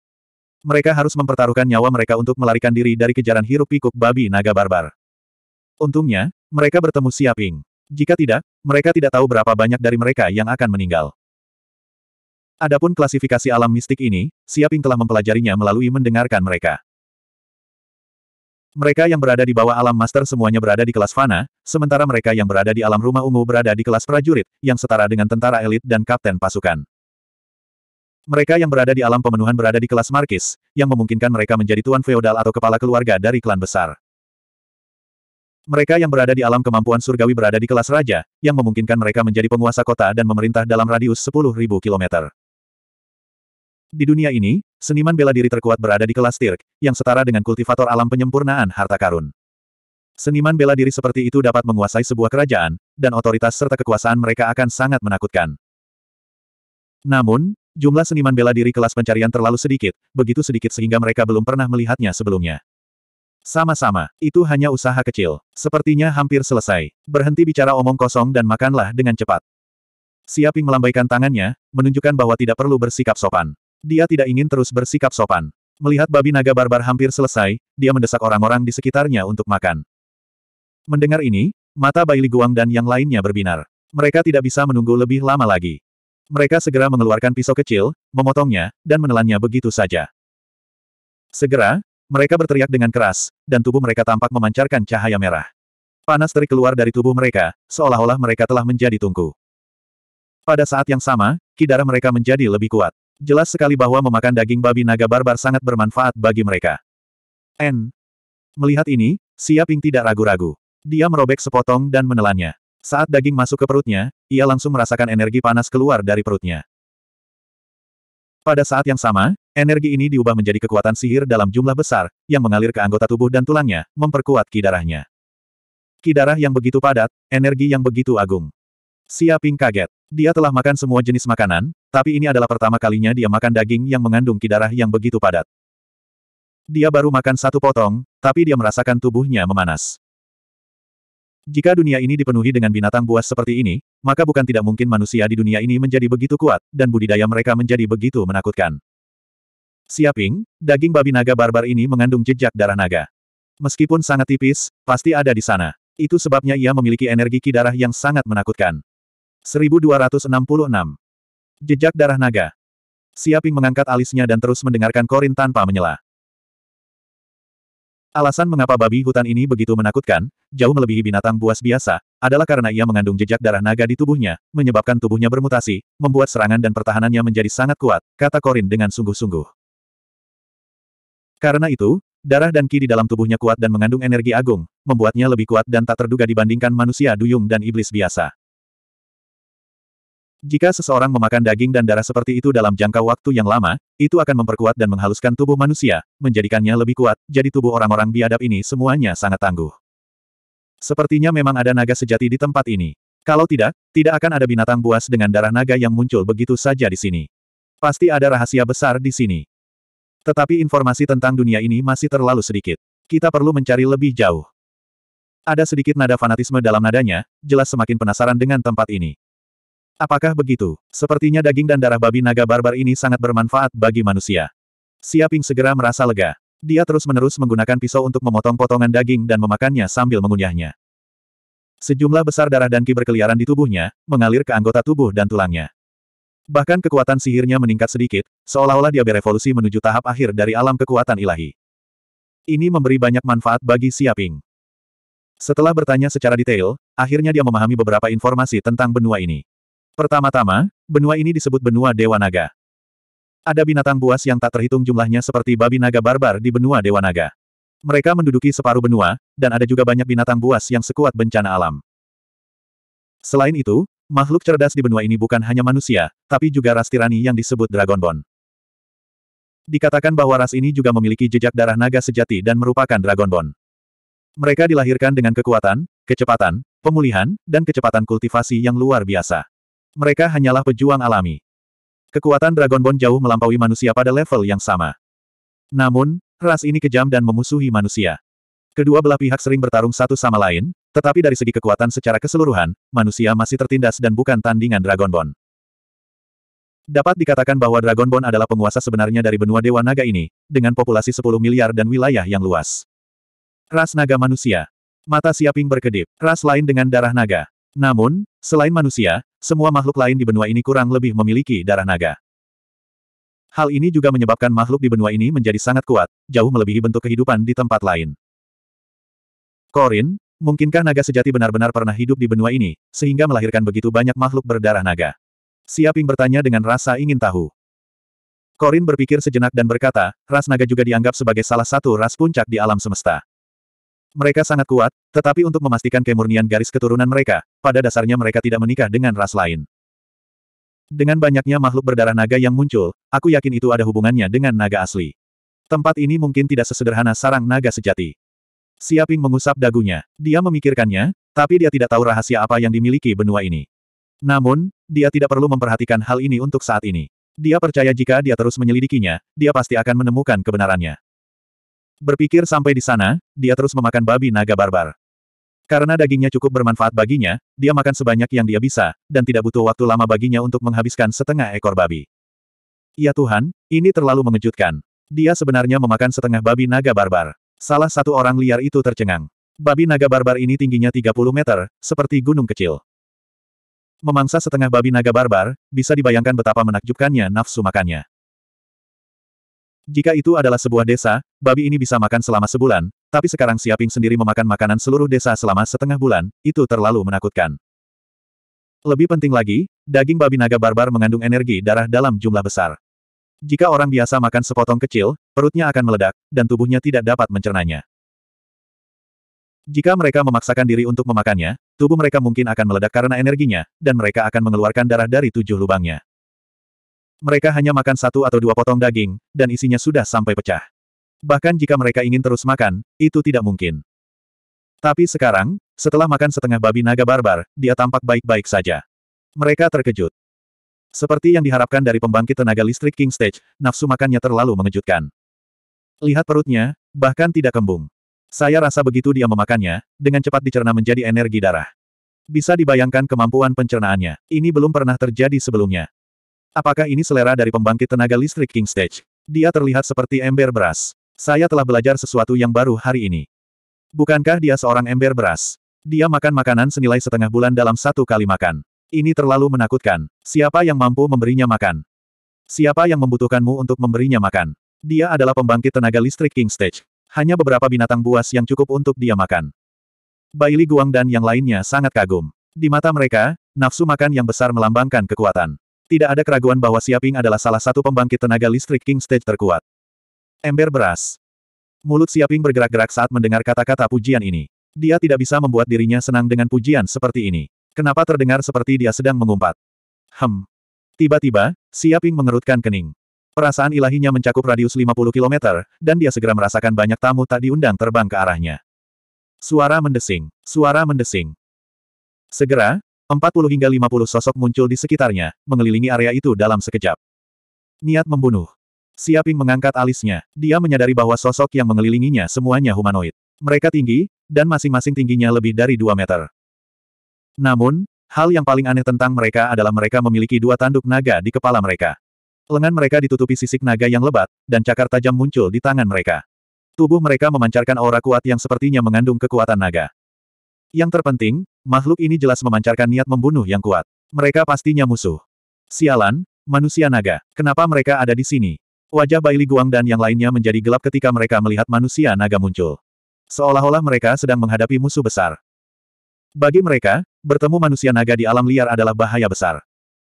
Speaker 1: Mereka harus mempertaruhkan nyawa mereka untuk melarikan diri dari kejaran hirup pikuk babi naga barbar. Untungnya, mereka bertemu Siaping. Jika tidak, mereka tidak tahu berapa banyak dari mereka yang akan meninggal. Adapun klasifikasi alam mistik ini, Siaping telah mempelajarinya melalui mendengarkan mereka. Mereka yang berada di bawah alam master semuanya berada di kelas fana, sementara mereka yang berada di alam rumah ungu berada di kelas prajurit, yang setara dengan tentara elit dan kapten pasukan. Mereka yang berada di alam pemenuhan berada di kelas markis, yang memungkinkan mereka menjadi tuan feodal atau kepala keluarga dari klan besar. Mereka yang berada di alam kemampuan surgawi berada di kelas raja, yang memungkinkan mereka menjadi penguasa kota dan memerintah dalam radius 10.000 km. Di dunia ini, seniman bela diri terkuat berada di kelas Tirk, yang setara dengan kultivator alam penyempurnaan harta karun. Seniman bela diri seperti itu dapat menguasai sebuah kerajaan, dan otoritas serta kekuasaan mereka akan sangat menakutkan. Namun, Jumlah seniman bela diri kelas pencarian terlalu sedikit, begitu sedikit sehingga mereka belum pernah melihatnya sebelumnya. Sama-sama, itu hanya usaha kecil. Sepertinya hampir selesai. Berhenti bicara omong kosong dan makanlah dengan cepat. Siaping melambaikan tangannya, menunjukkan bahwa tidak perlu bersikap sopan. Dia tidak ingin terus bersikap sopan. Melihat babi naga barbar hampir selesai, dia mendesak orang-orang di sekitarnya untuk makan. Mendengar ini, mata Bailey Guang dan yang lainnya berbinar. Mereka tidak bisa menunggu lebih lama lagi. Mereka segera mengeluarkan pisau kecil, memotongnya, dan menelannya begitu saja. Segera, mereka berteriak dengan keras, dan tubuh mereka tampak memancarkan cahaya merah. Panas terik keluar dari tubuh mereka, seolah-olah mereka telah menjadi tungku. Pada saat yang sama, kidara mereka menjadi lebih kuat. Jelas sekali bahwa memakan daging babi naga barbar sangat bermanfaat bagi mereka. N. Melihat ini, Siaping tidak ragu-ragu. Dia merobek sepotong dan menelannya. Saat daging masuk ke perutnya, ia langsung merasakan energi panas keluar dari perutnya. Pada saat yang sama, energi ini diubah menjadi kekuatan sihir dalam jumlah besar, yang mengalir ke anggota tubuh dan tulangnya, memperkuat kidarahnya. Kidarah yang begitu padat, energi yang begitu agung. Siaping kaget. Dia telah makan semua jenis makanan, tapi ini adalah pertama kalinya dia makan daging yang mengandung kidarah yang begitu padat. Dia baru makan satu potong, tapi dia merasakan tubuhnya memanas. Jika dunia ini dipenuhi dengan binatang buas seperti ini, maka bukan tidak mungkin manusia di dunia ini menjadi begitu kuat, dan budidaya mereka menjadi begitu menakutkan. Siaping, daging babi naga barbar ini mengandung jejak darah naga. Meskipun sangat tipis, pasti ada di sana. Itu sebabnya ia memiliki energi ki darah yang sangat menakutkan. 1266. Jejak darah naga. Siaping mengangkat alisnya dan terus mendengarkan korin tanpa menyela. Alasan mengapa babi hutan ini begitu menakutkan, jauh melebihi binatang buas biasa, adalah karena ia mengandung jejak darah naga di tubuhnya, menyebabkan tubuhnya bermutasi, membuat serangan dan pertahanannya menjadi sangat kuat, kata Korin dengan sungguh-sungguh. Karena itu, darah dan ki di dalam tubuhnya kuat dan mengandung energi agung, membuatnya lebih kuat dan tak terduga dibandingkan manusia duyung dan iblis biasa. Jika seseorang memakan daging dan darah seperti itu dalam jangka waktu yang lama, itu akan memperkuat dan menghaluskan tubuh manusia, menjadikannya lebih kuat, jadi tubuh orang-orang biadab ini semuanya sangat tangguh. Sepertinya memang ada naga sejati di tempat ini. Kalau tidak, tidak akan ada binatang buas dengan darah naga yang muncul begitu saja di sini. Pasti ada rahasia besar di sini. Tetapi informasi tentang dunia ini masih terlalu sedikit. Kita perlu mencari lebih jauh. Ada sedikit nada fanatisme dalam nadanya, jelas semakin penasaran dengan tempat ini. Apakah begitu? Sepertinya daging dan darah babi naga barbar ini sangat bermanfaat bagi manusia. Siaping segera merasa lega. Dia terus-menerus menggunakan pisau untuk memotong potongan daging dan memakannya sambil mengunyahnya. Sejumlah besar darah dan ki berkeliaran di tubuhnya, mengalir ke anggota tubuh dan tulangnya. Bahkan kekuatan sihirnya meningkat sedikit, seolah-olah dia berevolusi menuju tahap akhir dari alam kekuatan ilahi. Ini memberi banyak manfaat bagi Siaping. Setelah bertanya secara detail, akhirnya dia memahami beberapa informasi tentang benua ini. Pertama-tama, benua ini disebut benua Dewa Naga. Ada binatang buas yang tak terhitung jumlahnya seperti babi naga barbar di benua Dewa Naga. Mereka menduduki separuh benua, dan ada juga banyak binatang buas yang sekuat bencana alam. Selain itu, makhluk cerdas di benua ini bukan hanya manusia, tapi juga ras tirani yang disebut Dragonborn. Dikatakan bahwa ras ini juga memiliki jejak darah naga sejati dan merupakan Dragonborn. Mereka dilahirkan dengan kekuatan, kecepatan, pemulihan, dan kecepatan kultivasi yang luar biasa. Mereka hanyalah pejuang alami. Kekuatan Dragon Bone jauh melampaui manusia pada level yang sama. Namun, ras ini kejam dan memusuhi manusia. Kedua belah pihak sering bertarung satu sama lain, tetapi dari segi kekuatan secara keseluruhan, manusia masih tertindas dan bukan tandingan Dragon Bone. Dapat dikatakan bahwa Dragon Bone adalah penguasa sebenarnya dari benua Dewa Naga ini, dengan populasi 10 miliar dan wilayah yang luas. Ras Naga Manusia Mata Siaping berkedip, ras lain dengan darah naga. Namun, selain manusia, semua makhluk lain di benua ini kurang lebih memiliki darah naga. Hal ini juga menyebabkan makhluk di benua ini menjadi sangat kuat, jauh melebihi bentuk kehidupan di tempat lain. Korin, mungkinkah naga sejati benar-benar pernah hidup di benua ini, sehingga melahirkan begitu banyak makhluk berdarah naga? Siaping bertanya dengan rasa ingin tahu. Korin berpikir sejenak dan berkata, ras naga juga dianggap sebagai salah satu ras puncak di alam semesta. Mereka sangat kuat, tetapi untuk memastikan kemurnian garis keturunan mereka, pada dasarnya mereka tidak menikah dengan ras lain. Dengan banyaknya makhluk berdarah naga yang muncul, aku yakin itu ada hubungannya dengan naga asli. Tempat ini mungkin tidak sesederhana sarang naga sejati. Siaping mengusap dagunya. Dia memikirkannya, tapi dia tidak tahu rahasia apa yang dimiliki benua ini. Namun, dia tidak perlu memperhatikan hal ini untuk saat ini. Dia percaya jika dia terus menyelidikinya, dia pasti akan menemukan kebenarannya. Berpikir sampai di sana, dia terus memakan babi naga barbar. Karena dagingnya cukup bermanfaat baginya, dia makan sebanyak yang dia bisa, dan tidak butuh waktu lama baginya untuk menghabiskan setengah ekor babi. Ya Tuhan, ini terlalu mengejutkan. Dia sebenarnya memakan setengah babi naga barbar. Salah satu orang liar itu tercengang. Babi naga barbar ini tingginya 30 meter, seperti gunung kecil. Memangsa setengah babi naga barbar, bisa dibayangkan betapa menakjubkannya nafsu makannya. Jika itu adalah sebuah desa, babi ini bisa makan selama sebulan, tapi sekarang Siaping sendiri memakan makanan seluruh desa selama setengah bulan, itu terlalu menakutkan. Lebih penting lagi, daging babi naga barbar mengandung energi darah dalam jumlah besar. Jika orang biasa makan sepotong kecil, perutnya akan meledak, dan tubuhnya tidak dapat mencernanya. Jika mereka memaksakan diri untuk memakannya, tubuh mereka mungkin akan meledak karena energinya, dan mereka akan mengeluarkan darah dari tujuh lubangnya. Mereka hanya makan satu atau dua potong daging, dan isinya sudah sampai pecah. Bahkan jika mereka ingin terus makan, itu tidak mungkin. Tapi sekarang, setelah makan setengah babi naga barbar, dia tampak baik-baik saja. Mereka terkejut. Seperti yang diharapkan dari pembangkit tenaga listrik King Stage, nafsu makannya terlalu mengejutkan. Lihat perutnya, bahkan tidak kembung. Saya rasa begitu dia memakannya, dengan cepat dicerna menjadi energi darah. Bisa dibayangkan kemampuan pencernaannya. Ini belum pernah terjadi sebelumnya. Apakah ini selera dari pembangkit tenaga listrik King Stage? Dia terlihat seperti ember beras. Saya telah belajar sesuatu yang baru hari ini. Bukankah dia seorang ember beras? Dia makan makanan senilai setengah bulan dalam satu kali makan. Ini terlalu menakutkan. Siapa yang mampu memberinya makan? Siapa yang membutuhkanmu untuk memberinya makan? Dia adalah pembangkit tenaga listrik King Stage. Hanya beberapa binatang buas yang cukup untuk dia makan. Baili Guang dan yang lainnya sangat kagum. Di mata mereka, nafsu makan yang besar melambangkan kekuatan. Tidak ada keraguan bahwa Siaping adalah salah satu pembangkit tenaga listrik King Stage terkuat. Ember beras. Mulut Siaping bergerak-gerak saat mendengar kata-kata pujian ini. Dia tidak bisa membuat dirinya senang dengan pujian seperti ini. Kenapa terdengar seperti dia sedang mengumpat? Hem. Tiba-tiba, Siaping mengerutkan kening. Perasaan ilahinya mencakup radius 50 km, dan dia segera merasakan banyak tamu tak diundang terbang ke arahnya. Suara mendesing, suara mendesing. Segera, 40 hingga 50 sosok muncul di sekitarnya, mengelilingi area itu dalam sekejap. Niat membunuh. Siaping mengangkat alisnya. Dia menyadari bahwa sosok yang mengelilinginya semuanya humanoid. Mereka tinggi, dan masing-masing tingginya lebih dari 2 meter. Namun, hal yang paling aneh tentang mereka adalah mereka memiliki dua tanduk naga di kepala mereka. Lengan mereka ditutupi sisik naga yang lebat, dan cakar tajam muncul di tangan mereka. Tubuh mereka memancarkan aura kuat yang sepertinya mengandung kekuatan naga. Yang terpenting, makhluk ini jelas memancarkan niat membunuh yang kuat. Mereka pastinya musuh. Sialan, manusia naga. Kenapa mereka ada di sini? Wajah Baili Guang dan yang lainnya menjadi gelap ketika mereka melihat manusia naga muncul. Seolah-olah mereka sedang menghadapi musuh besar. Bagi mereka, bertemu manusia naga di alam liar adalah bahaya besar.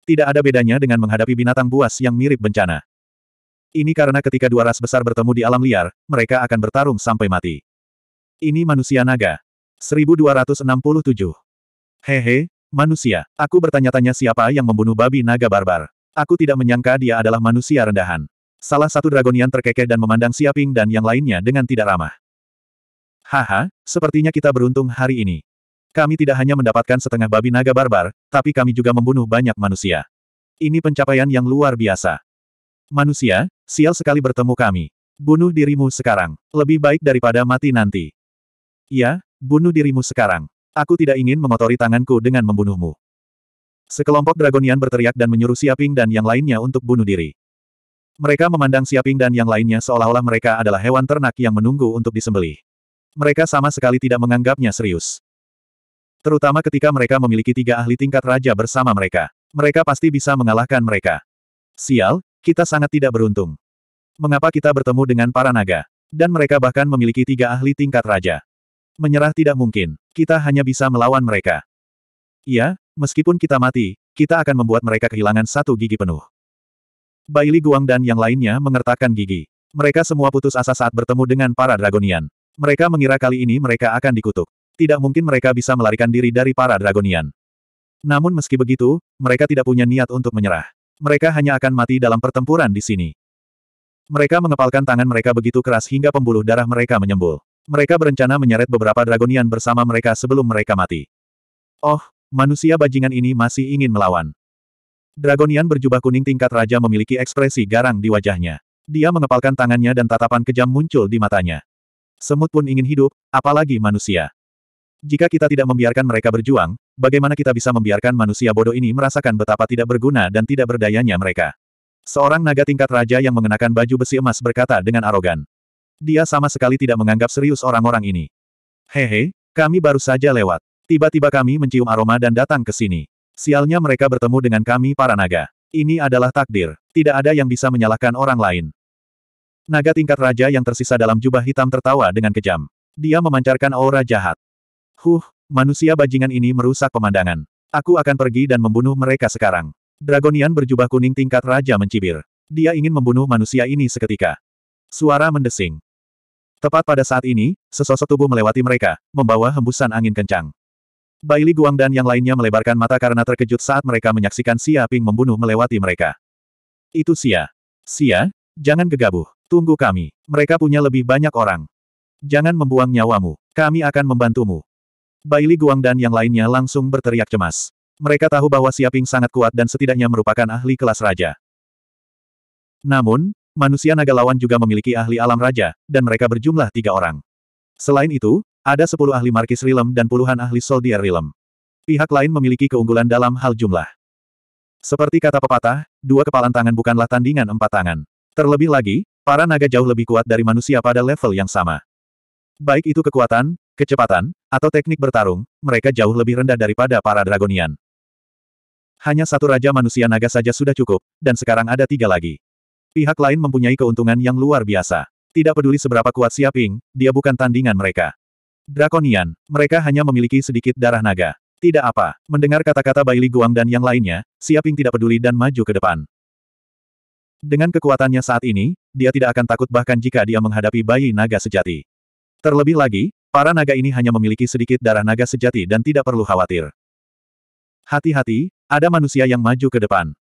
Speaker 1: Tidak ada bedanya dengan menghadapi binatang buas yang mirip bencana. Ini karena ketika dua ras besar bertemu di alam liar, mereka akan bertarung sampai mati. Ini manusia naga, 1267. Hehe, manusia. Aku bertanya-tanya siapa yang membunuh babi naga barbar. Aku tidak menyangka dia adalah manusia rendahan. Salah satu Dragonian terkekeh dan memandang Siaping dan yang lainnya dengan tidak ramah. Haha, sepertinya kita beruntung hari ini. Kami tidak hanya mendapatkan setengah babi naga barbar, tapi kami juga membunuh banyak manusia. Ini pencapaian yang luar biasa. Manusia, sial sekali bertemu kami. Bunuh dirimu sekarang. Lebih baik daripada mati nanti. Ya, Bunuh dirimu sekarang. Aku tidak ingin mengotori tanganku dengan membunuhmu. Sekelompok Dragonian berteriak dan menyuruh Siaping dan yang lainnya untuk bunuh diri. Mereka memandang Siaping dan yang lainnya seolah-olah mereka adalah hewan ternak yang menunggu untuk disembelih. Mereka sama sekali tidak menganggapnya serius. Terutama ketika mereka memiliki tiga ahli tingkat raja bersama mereka. Mereka pasti bisa mengalahkan mereka. Sial, kita sangat tidak beruntung. Mengapa kita bertemu dengan para naga? Dan mereka bahkan memiliki tiga ahli tingkat raja. Menyerah tidak mungkin. Kita hanya bisa melawan mereka. Iya, meskipun kita mati, kita akan membuat mereka kehilangan satu gigi penuh. Baili Guang dan yang lainnya mengertakkan gigi. Mereka semua putus asa saat bertemu dengan para Dragonian. Mereka mengira kali ini mereka akan dikutuk. Tidak mungkin mereka bisa melarikan diri dari para Dragonian. Namun meski begitu, mereka tidak punya niat untuk menyerah. Mereka hanya akan mati dalam pertempuran di sini. Mereka mengepalkan tangan mereka begitu keras hingga pembuluh darah mereka menyembul. Mereka berencana menyeret beberapa Dragonian bersama mereka sebelum mereka mati. Oh, manusia bajingan ini masih ingin melawan. Dragonian berjubah kuning tingkat raja memiliki ekspresi garang di wajahnya. Dia mengepalkan tangannya dan tatapan kejam muncul di matanya. Semut pun ingin hidup, apalagi manusia. Jika kita tidak membiarkan mereka berjuang, bagaimana kita bisa membiarkan manusia bodoh ini merasakan betapa tidak berguna dan tidak berdayanya mereka? Seorang naga tingkat raja yang mengenakan baju besi emas berkata dengan arogan. Dia sama sekali tidak menganggap serius orang-orang ini. Hehe, kami baru saja lewat. Tiba-tiba kami mencium aroma dan datang ke sini. Sialnya mereka bertemu dengan kami para naga. Ini adalah takdir. Tidak ada yang bisa menyalahkan orang lain. Naga tingkat raja yang tersisa dalam jubah hitam tertawa dengan kejam. Dia memancarkan aura jahat. Huh, manusia bajingan ini merusak pemandangan. Aku akan pergi dan membunuh mereka sekarang. Dragonian berjubah kuning tingkat raja mencibir. Dia ingin membunuh manusia ini seketika. Suara mendesing. Tepat pada saat ini, sesosok tubuh melewati mereka, membawa hembusan angin kencang. Baili Guang dan yang lainnya melebarkan mata karena terkejut saat mereka menyaksikan Xia Ping membunuh melewati mereka. Itu Xia. Xia, jangan gegabah. Tunggu kami. Mereka punya lebih banyak orang. Jangan membuang nyawamu. Kami akan membantumu. Baili Guang dan yang lainnya langsung berteriak cemas. Mereka tahu bahwa Xia Ping sangat kuat dan setidaknya merupakan ahli kelas raja. Namun, manusia naga lawan juga memiliki ahli alam raja, dan mereka berjumlah tiga orang. Selain itu, ada sepuluh ahli Markis rilem dan puluhan ahli Soldier rilem. Pihak lain memiliki keunggulan dalam hal jumlah. Seperti kata pepatah, dua kepalan tangan bukanlah tandingan empat tangan. Terlebih lagi, para naga jauh lebih kuat dari manusia pada level yang sama. Baik itu kekuatan, kecepatan, atau teknik bertarung, mereka jauh lebih rendah daripada para Dragonian. Hanya satu Raja Manusia Naga saja sudah cukup, dan sekarang ada tiga lagi. Pihak lain mempunyai keuntungan yang luar biasa. Tidak peduli seberapa kuat Siaping, dia bukan tandingan mereka. Drakonian, mereka hanya memiliki sedikit darah naga. Tidak apa, mendengar kata-kata Baili Guang dan yang lainnya, Siaping tidak peduli dan maju ke depan. Dengan kekuatannya saat ini, dia tidak akan takut bahkan jika dia menghadapi bayi naga sejati. Terlebih lagi, para naga ini hanya memiliki sedikit darah naga sejati dan tidak perlu khawatir. Hati-hati, ada manusia yang maju ke depan.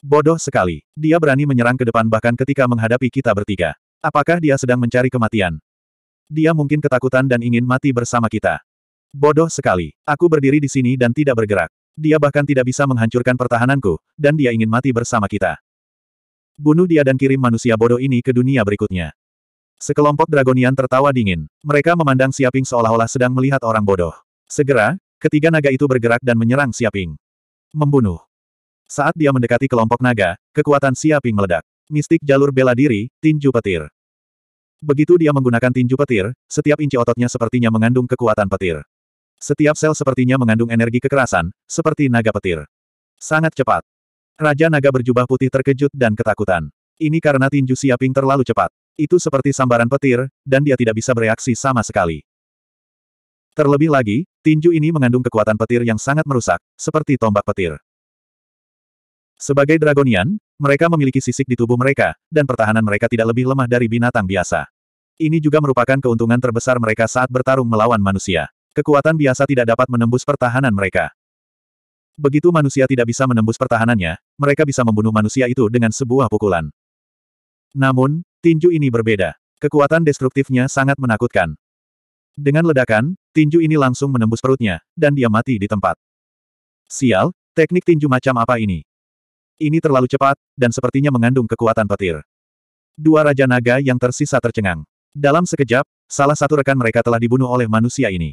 Speaker 1: Bodoh sekali. Dia berani menyerang ke depan bahkan ketika menghadapi kita bertiga. Apakah dia sedang mencari kematian? Dia mungkin ketakutan dan ingin mati bersama kita. Bodoh sekali. Aku berdiri di sini dan tidak bergerak. Dia bahkan tidak bisa menghancurkan pertahananku, dan dia ingin mati bersama kita. Bunuh dia dan kirim manusia bodoh ini ke dunia berikutnya. Sekelompok Dragonian tertawa dingin. Mereka memandang Siaping seolah-olah sedang melihat orang bodoh. Segera, ketiga naga itu bergerak dan menyerang Siaping. Membunuh. Saat dia mendekati kelompok naga, kekuatan Siaping meledak. Mistik jalur bela diri, tinju petir. Begitu dia menggunakan tinju petir, setiap inci ototnya sepertinya mengandung kekuatan petir. Setiap sel sepertinya mengandung energi kekerasan, seperti naga petir. Sangat cepat. Raja naga berjubah putih terkejut dan ketakutan. Ini karena tinju Siaping terlalu cepat. Itu seperti sambaran petir, dan dia tidak bisa bereaksi sama sekali. Terlebih lagi, tinju ini mengandung kekuatan petir yang sangat merusak, seperti tombak petir. Sebagai Dragonian, mereka memiliki sisik di tubuh mereka, dan pertahanan mereka tidak lebih lemah dari binatang biasa. Ini juga merupakan keuntungan terbesar mereka saat bertarung melawan manusia. Kekuatan biasa tidak dapat menembus pertahanan mereka. Begitu manusia tidak bisa menembus pertahanannya, mereka bisa membunuh manusia itu dengan sebuah pukulan. Namun, tinju ini berbeda. Kekuatan destruktifnya sangat menakutkan. Dengan ledakan, tinju ini langsung menembus perutnya, dan dia mati di tempat. Sial, teknik tinju macam apa ini? Ini terlalu cepat, dan sepertinya mengandung kekuatan petir. Dua Raja Naga yang tersisa tercengang. Dalam sekejap, salah satu rekan mereka telah dibunuh oleh manusia ini.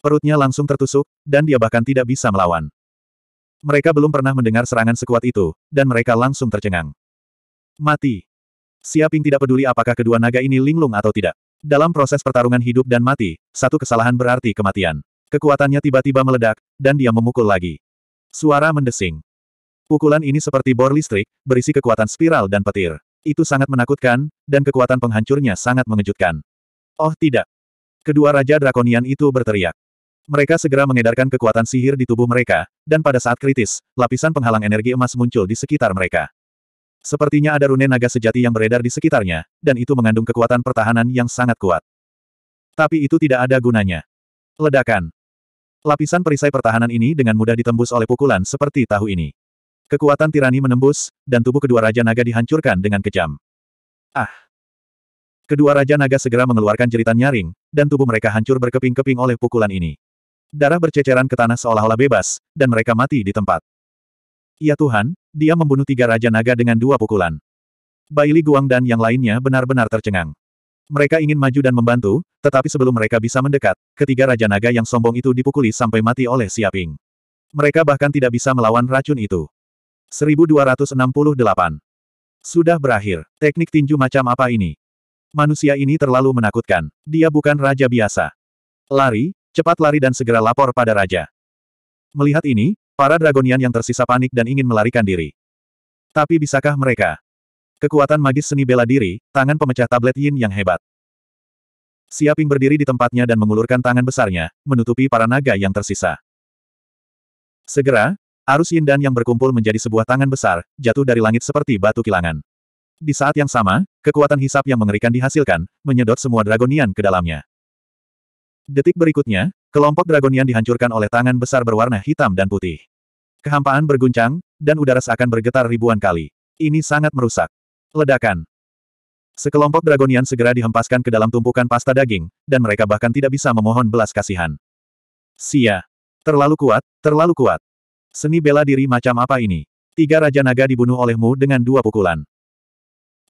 Speaker 1: Perutnya langsung tertusuk, dan dia bahkan tidak bisa melawan. Mereka belum pernah mendengar serangan sekuat itu, dan mereka langsung tercengang. Mati. Siaping tidak peduli apakah kedua naga ini linglung atau tidak. Dalam proses pertarungan hidup dan mati, satu kesalahan berarti kematian. Kekuatannya tiba-tiba meledak, dan dia memukul lagi. Suara mendesing. Pukulan ini seperti bor listrik, berisi kekuatan spiral dan petir. Itu sangat menakutkan, dan kekuatan penghancurnya sangat mengejutkan. Oh tidak. Kedua Raja Drakonian itu berteriak. Mereka segera mengedarkan kekuatan sihir di tubuh mereka, dan pada saat kritis, lapisan penghalang energi emas muncul di sekitar mereka. Sepertinya ada rune naga sejati yang beredar di sekitarnya, dan itu mengandung kekuatan pertahanan yang sangat kuat. Tapi itu tidak ada gunanya. Ledakan. Lapisan perisai pertahanan ini dengan mudah ditembus oleh pukulan seperti tahu ini. Kekuatan tirani menembus, dan tubuh kedua Raja Naga dihancurkan dengan kejam. Ah! Kedua Raja Naga segera mengeluarkan jeritan nyaring, dan tubuh mereka hancur berkeping-keping oleh pukulan ini. Darah berceceran ke tanah seolah-olah bebas, dan mereka mati di tempat. Ya Tuhan, dia membunuh tiga Raja Naga dengan dua pukulan. Baili Guang dan yang lainnya benar-benar tercengang. Mereka ingin maju dan membantu, tetapi sebelum mereka bisa mendekat, ketiga Raja Naga yang sombong itu dipukuli sampai mati oleh Siaping. Mereka bahkan tidak bisa melawan racun itu. 1268. Sudah berakhir. Teknik tinju macam apa ini? Manusia ini terlalu menakutkan. Dia bukan raja biasa. Lari, cepat lari dan segera lapor pada raja. Melihat ini, para Dragonian yang tersisa panik dan ingin melarikan diri. Tapi bisakah mereka? Kekuatan magis seni bela diri, tangan pemecah tablet yin yang hebat. Siaping berdiri di tempatnya dan mengulurkan tangan besarnya, menutupi para naga yang tersisa. Segera, Arus yin dan yang berkumpul menjadi sebuah tangan besar, jatuh dari langit seperti batu kilangan. Di saat yang sama, kekuatan hisap yang mengerikan dihasilkan, menyedot semua dragonian ke dalamnya. Detik berikutnya, kelompok dragonian dihancurkan oleh tangan besar berwarna hitam dan putih. Kehampaan berguncang, dan udara seakan bergetar ribuan kali. Ini sangat merusak. Ledakan. Sekelompok dragonian segera dihempaskan ke dalam tumpukan pasta daging, dan mereka bahkan tidak bisa memohon belas kasihan. Sia. Terlalu kuat, terlalu kuat. Seni bela diri macam apa ini? Tiga Raja Naga dibunuh olehmu dengan dua pukulan.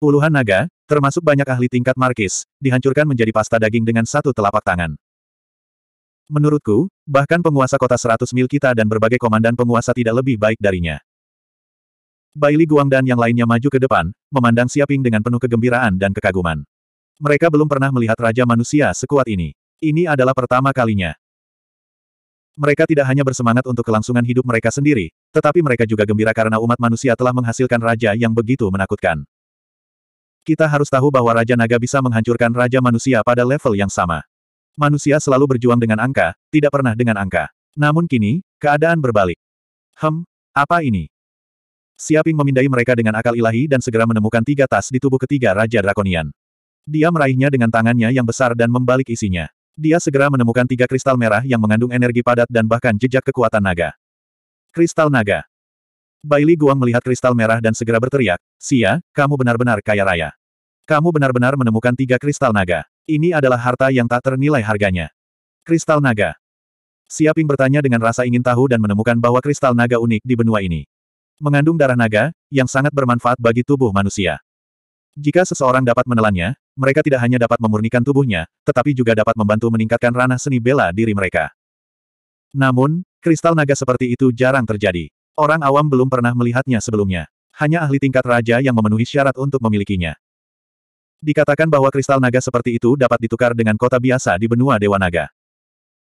Speaker 1: Puluhan naga, termasuk banyak ahli tingkat Markis, dihancurkan menjadi pasta daging dengan satu telapak tangan. Menurutku, bahkan penguasa kota seratus mil kita dan berbagai komandan penguasa tidak lebih baik darinya. Baili Guang dan yang lainnya maju ke depan, memandang Siaping dengan penuh kegembiraan dan kekaguman. Mereka belum pernah melihat Raja Manusia sekuat ini. Ini adalah pertama kalinya. Mereka tidak hanya bersemangat untuk kelangsungan hidup mereka sendiri, tetapi mereka juga gembira karena umat manusia telah menghasilkan raja yang begitu menakutkan. Kita harus tahu bahwa Raja Naga bisa menghancurkan Raja Manusia pada level yang sama. Manusia selalu berjuang dengan angka, tidak pernah dengan angka. Namun kini, keadaan berbalik. Hem, apa ini? Siaping memindai mereka dengan akal ilahi dan segera menemukan tiga tas di tubuh ketiga Raja Drakonian. Dia meraihnya dengan tangannya yang besar dan membalik isinya. Dia segera menemukan tiga kristal merah yang mengandung energi padat dan bahkan jejak kekuatan naga. Kristal naga. Bailey Guang melihat kristal merah dan segera berteriak, Sia, kamu benar-benar kaya raya. Kamu benar-benar menemukan tiga kristal naga. Ini adalah harta yang tak ternilai harganya. Kristal naga. Siaping bertanya dengan rasa ingin tahu dan menemukan bahwa kristal naga unik di benua ini. Mengandung darah naga, yang sangat bermanfaat bagi tubuh manusia. Jika seseorang dapat menelannya, mereka tidak hanya dapat memurnikan tubuhnya, tetapi juga dapat membantu meningkatkan ranah seni bela diri mereka. Namun, kristal naga seperti itu jarang terjadi. Orang awam belum pernah melihatnya sebelumnya. Hanya ahli tingkat raja yang memenuhi syarat untuk memilikinya. Dikatakan bahwa kristal naga seperti itu dapat ditukar dengan kota biasa di benua Dewa Naga.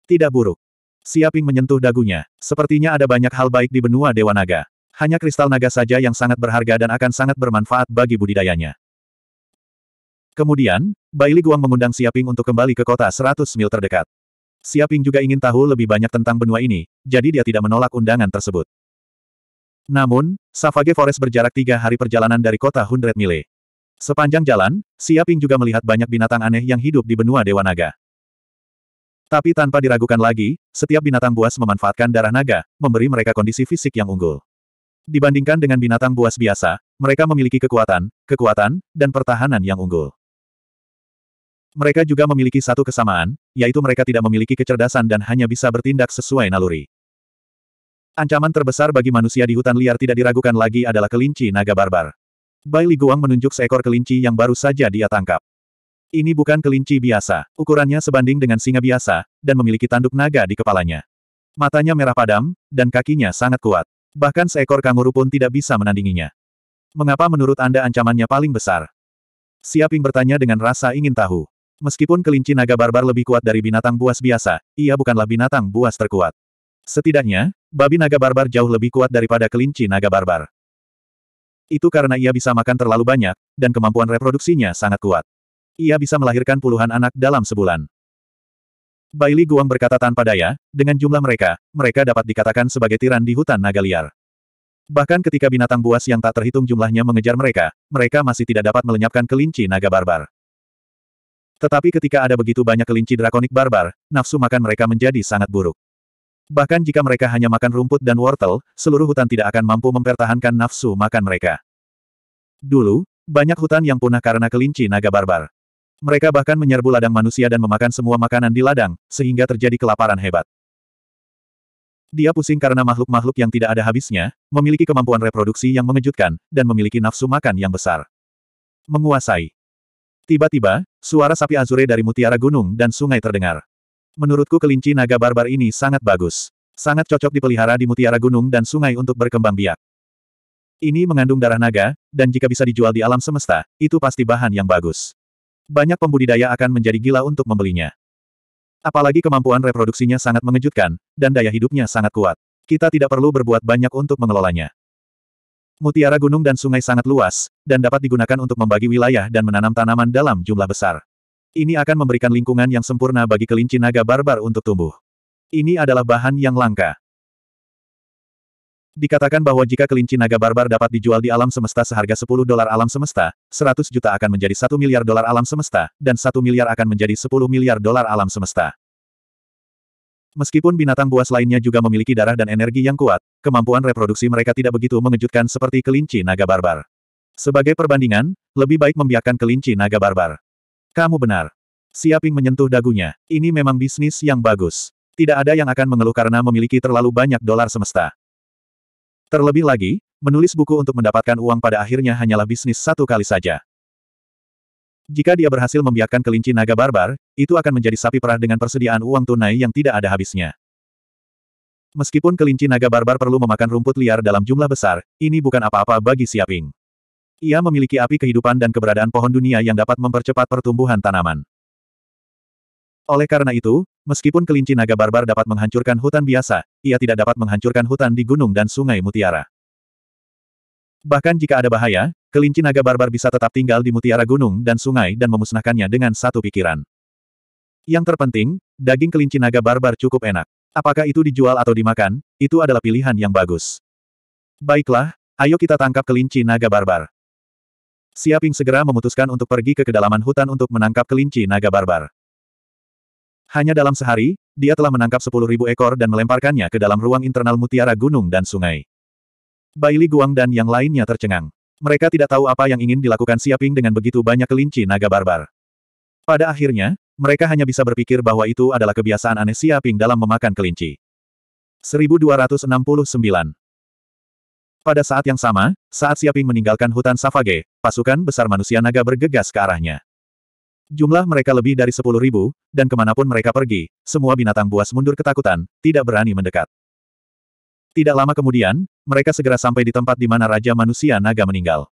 Speaker 1: Tidak buruk. Siaping menyentuh dagunya. Sepertinya ada banyak hal baik di benua Dewa Naga. Hanya kristal naga saja yang sangat berharga dan akan sangat bermanfaat bagi budidayanya. Kemudian, Baili Guang mengundang Siaping untuk kembali ke kota 100 mil terdekat. Siaping juga ingin tahu lebih banyak tentang benua ini, jadi dia tidak menolak undangan tersebut. Namun, Savage Forest berjarak tiga hari perjalanan dari kota hundred mile. Sepanjang jalan, Siaping juga melihat banyak binatang aneh yang hidup di benua Dewa Naga. Tapi tanpa diragukan lagi, setiap binatang buas memanfaatkan darah naga, memberi mereka kondisi fisik yang unggul. Dibandingkan dengan binatang buas biasa, mereka memiliki kekuatan, kekuatan, dan pertahanan yang unggul. Mereka juga memiliki satu kesamaan, yaitu mereka tidak memiliki kecerdasan dan hanya bisa bertindak sesuai naluri. Ancaman terbesar bagi manusia di hutan liar tidak diragukan lagi adalah kelinci naga barbar. Bai Li Guang menunjuk seekor kelinci yang baru saja dia tangkap. Ini bukan kelinci biasa, ukurannya sebanding dengan singa biasa, dan memiliki tanduk naga di kepalanya. Matanya merah padam, dan kakinya sangat kuat. Bahkan seekor kanguru pun tidak bisa menandinginya. Mengapa menurut Anda ancamannya paling besar? Siaping bertanya dengan rasa ingin tahu. Meskipun kelinci naga barbar lebih kuat dari binatang buas biasa, ia bukanlah binatang buas terkuat. Setidaknya, babi naga barbar jauh lebih kuat daripada kelinci naga barbar. Itu karena ia bisa makan terlalu banyak, dan kemampuan reproduksinya sangat kuat. Ia bisa melahirkan puluhan anak dalam sebulan. Bailey Guang berkata tanpa daya, dengan jumlah mereka, mereka dapat dikatakan sebagai tiran di hutan naga liar. Bahkan ketika binatang buas yang tak terhitung jumlahnya mengejar mereka, mereka masih tidak dapat melenyapkan kelinci naga barbar. Tetapi ketika ada begitu banyak kelinci drakonik barbar, nafsu makan mereka menjadi sangat buruk. Bahkan jika mereka hanya makan rumput dan wortel, seluruh hutan tidak akan mampu mempertahankan nafsu makan mereka. Dulu, banyak hutan yang punah karena kelinci naga barbar. Mereka bahkan menyerbu ladang manusia dan memakan semua makanan di ladang, sehingga terjadi kelaparan hebat. Dia pusing karena makhluk-makhluk yang tidak ada habisnya, memiliki kemampuan reproduksi yang mengejutkan, dan memiliki nafsu makan yang besar. Menguasai Tiba-tiba, suara sapi azure dari mutiara gunung dan sungai terdengar. Menurutku kelinci naga barbar ini sangat bagus. Sangat cocok dipelihara di mutiara gunung dan sungai untuk berkembang biak. Ini mengandung darah naga, dan jika bisa dijual di alam semesta, itu pasti bahan yang bagus. Banyak pembudidaya akan menjadi gila untuk membelinya. Apalagi kemampuan reproduksinya sangat mengejutkan, dan daya hidupnya sangat kuat. Kita tidak perlu berbuat banyak untuk mengelolanya. Mutiara gunung dan sungai sangat luas, dan dapat digunakan untuk membagi wilayah dan menanam tanaman dalam jumlah besar. Ini akan memberikan lingkungan yang sempurna bagi kelinci naga barbar untuk tumbuh. Ini adalah bahan yang langka. Dikatakan bahwa jika kelinci naga barbar dapat dijual di alam semesta seharga 10 dolar alam semesta, 100 juta akan menjadi 1 miliar dolar alam semesta, dan 1 miliar akan menjadi 10 miliar dolar alam semesta. Meskipun binatang buas lainnya juga memiliki darah dan energi yang kuat, kemampuan reproduksi mereka tidak begitu mengejutkan seperti kelinci naga barbar. Sebagai perbandingan, lebih baik membiarkan kelinci naga barbar. Kamu benar. Siaping menyentuh dagunya. Ini memang bisnis yang bagus. Tidak ada yang akan mengeluh karena memiliki terlalu banyak dolar semesta. Terlebih lagi, menulis buku untuk mendapatkan uang pada akhirnya hanyalah bisnis satu kali saja. Jika dia berhasil membiarkan kelinci naga barbar, itu akan menjadi sapi perah dengan persediaan uang tunai yang tidak ada habisnya. Meskipun kelinci naga barbar perlu memakan rumput liar dalam jumlah besar, ini bukan apa-apa bagi Siaping. Ia memiliki api kehidupan dan keberadaan pohon dunia yang dapat mempercepat pertumbuhan tanaman. Oleh karena itu, meskipun kelinci naga barbar dapat menghancurkan hutan biasa, ia tidak dapat menghancurkan hutan di gunung dan sungai mutiara. Bahkan jika ada bahaya, Kelinci naga barbar bisa tetap tinggal di mutiara gunung dan sungai dan memusnahkannya dengan satu pikiran. Yang terpenting, daging kelinci naga barbar cukup enak. Apakah itu dijual atau dimakan, itu adalah pilihan yang bagus. Baiklah, ayo kita tangkap kelinci naga barbar. Siaping segera memutuskan untuk pergi ke kedalaman hutan untuk menangkap kelinci naga barbar. Hanya dalam sehari, dia telah menangkap 10.000 ekor dan melemparkannya ke dalam ruang internal mutiara gunung dan sungai. Baili Guang dan yang lainnya tercengang. Mereka tidak tahu apa yang ingin dilakukan Siaping dengan begitu banyak kelinci naga barbar. Pada akhirnya, mereka hanya bisa berpikir bahwa itu adalah kebiasaan aneh Siaping dalam memakan kelinci. 1269 Pada saat yang sama, saat Siaping meninggalkan hutan Savage, pasukan besar manusia naga bergegas ke arahnya. Jumlah mereka lebih dari 10.000, dan kemanapun mereka pergi, semua binatang buas mundur ketakutan, tidak berani mendekat. Tidak lama kemudian, mereka segera sampai di tempat di mana Raja Manusia Naga meninggal.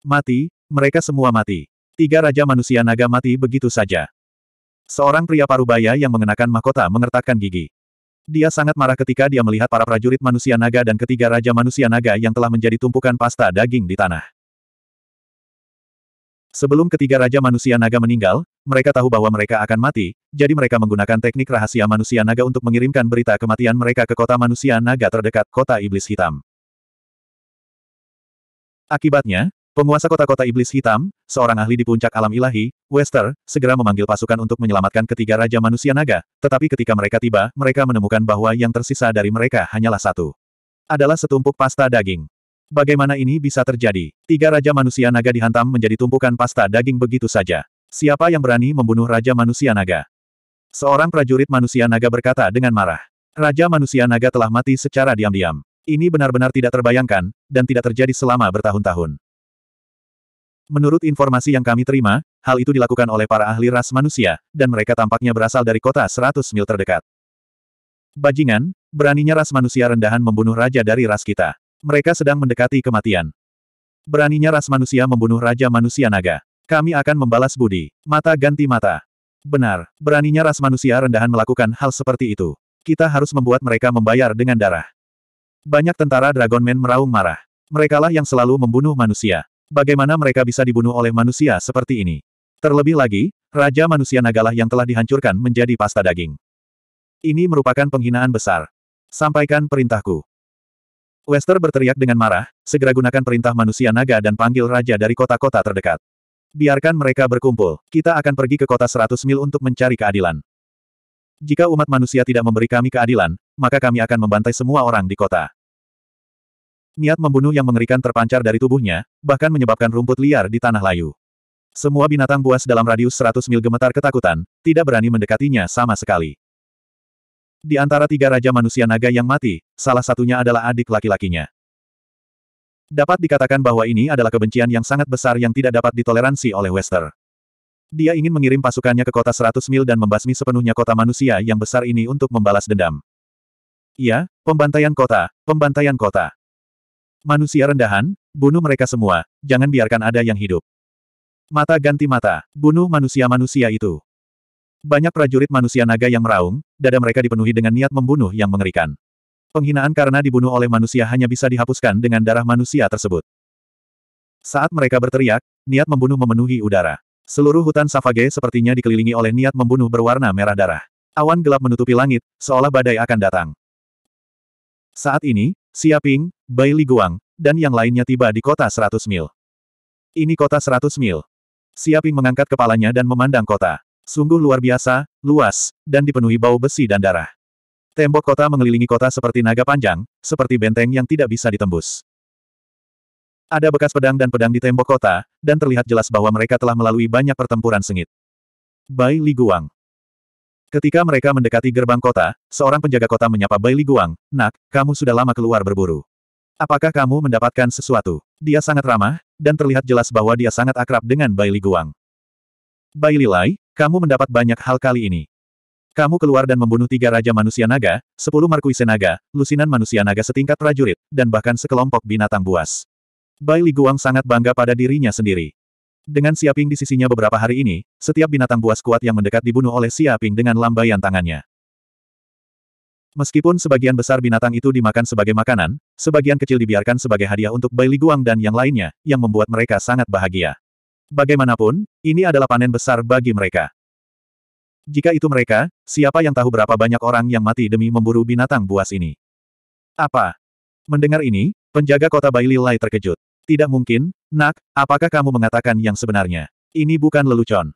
Speaker 1: Mati, mereka semua mati. Tiga Raja Manusia Naga mati begitu saja. Seorang pria parubaya yang mengenakan mahkota mengertakkan gigi. Dia sangat marah ketika dia melihat para prajurit manusia naga dan ketiga raja manusia naga yang telah menjadi tumpukan pasta daging di tanah. Sebelum ketiga raja manusia naga meninggal, mereka tahu bahwa mereka akan mati, jadi mereka menggunakan teknik rahasia manusia naga untuk mengirimkan berita kematian mereka ke kota manusia naga terdekat, kota iblis hitam. Akibatnya, penguasa kota-kota iblis hitam, seorang ahli di puncak alam ilahi, Wester, segera memanggil pasukan untuk menyelamatkan ketiga raja manusia naga, tetapi ketika mereka tiba, mereka menemukan bahwa yang tersisa dari mereka hanyalah satu. Adalah setumpuk pasta daging. Bagaimana ini bisa terjadi? Tiga raja manusia naga dihantam menjadi tumpukan pasta daging begitu saja. Siapa yang berani membunuh Raja Manusia Naga? Seorang prajurit manusia naga berkata dengan marah. Raja Manusia Naga telah mati secara diam-diam. Ini benar-benar tidak terbayangkan, dan tidak terjadi selama bertahun-tahun. Menurut informasi yang kami terima, hal itu dilakukan oleh para ahli ras manusia, dan mereka tampaknya berasal dari kota 100 mil terdekat. Bajingan, beraninya ras manusia rendahan membunuh raja dari ras kita. Mereka sedang mendekati kematian. Beraninya ras manusia membunuh raja manusia naga. Kami akan membalas budi. Mata ganti mata. Benar, beraninya ras manusia rendahan melakukan hal seperti itu. Kita harus membuat mereka membayar dengan darah. Banyak tentara Dragon Man meraung marah. Merekalah yang selalu membunuh manusia. Bagaimana mereka bisa dibunuh oleh manusia seperti ini? Terlebih lagi, Raja Manusia Nagalah yang telah dihancurkan menjadi pasta daging. Ini merupakan penghinaan besar. Sampaikan perintahku. Wester berteriak dengan marah, segera gunakan perintah manusia naga dan panggil raja dari kota-kota terdekat. Biarkan mereka berkumpul. Kita akan pergi ke kota 100 mil untuk mencari keadilan. Jika umat manusia tidak memberi kami keadilan, maka kami akan membantai semua orang di kota. Niat membunuh yang mengerikan terpancar dari tubuhnya, bahkan menyebabkan rumput liar di tanah layu. Semua binatang buas dalam radius 100 mil gemetar ketakutan, tidak berani mendekatinya sama sekali. Di antara tiga raja manusia naga yang mati, salah satunya adalah adik laki-lakinya. Dapat dikatakan bahwa ini adalah kebencian yang sangat besar yang tidak dapat ditoleransi oleh Wester. Dia ingin mengirim pasukannya ke kota 100 mil dan membasmi sepenuhnya kota manusia yang besar ini untuk membalas dendam. Iya, pembantaian kota, pembantaian kota. Manusia rendahan, bunuh mereka semua, jangan biarkan ada yang hidup. Mata ganti mata, bunuh manusia-manusia itu. Banyak prajurit manusia naga yang meraung, dada mereka dipenuhi dengan niat membunuh yang mengerikan. Penghinaan karena dibunuh oleh manusia hanya bisa dihapuskan dengan darah manusia tersebut. Saat mereka berteriak, niat membunuh memenuhi udara. Seluruh hutan Savage sepertinya dikelilingi oleh niat membunuh berwarna merah darah. Awan gelap menutupi langit, seolah badai akan datang. Saat ini, Siaping, Ping, Bai Li Guang, dan yang lainnya tiba di kota 100 mil. Ini kota 100 mil. Xia mengangkat kepalanya dan memandang kota. Sungguh luar biasa, luas, dan dipenuhi bau besi dan darah. Tembok kota mengelilingi kota seperti naga panjang, seperti benteng yang tidak bisa ditembus. Ada bekas pedang dan pedang di tembok kota, dan terlihat jelas bahwa mereka telah melalui banyak pertempuran sengit. Bai Li Guang Ketika mereka mendekati gerbang kota, seorang penjaga kota menyapa Bai Li Guang, Nak, kamu sudah lama keluar berburu. Apakah kamu mendapatkan sesuatu? Dia sangat ramah, dan terlihat jelas bahwa dia sangat akrab dengan Bai Li Guang. Bai Li Lai, kamu mendapat banyak hal kali ini. Kamu keluar dan membunuh tiga raja manusia naga, sepuluh markuise naga, lusinan manusia naga setingkat prajurit, dan bahkan sekelompok binatang buas. Bai Li Guang sangat bangga pada dirinya sendiri. Dengan Siaping di sisinya beberapa hari ini, setiap binatang buas kuat yang mendekat dibunuh oleh Siaping dengan lambaian tangannya. Meskipun sebagian besar binatang itu dimakan sebagai makanan, sebagian kecil dibiarkan sebagai hadiah untuk Bai Li Guang dan yang lainnya, yang membuat mereka sangat bahagia. Bagaimanapun, ini adalah panen besar bagi mereka. Jika itu mereka, siapa yang tahu berapa banyak orang yang mati demi memburu binatang buas ini? Apa? Mendengar ini, penjaga kota Lai terkejut. Tidak mungkin, Nak, apakah kamu mengatakan yang sebenarnya? Ini bukan lelucon.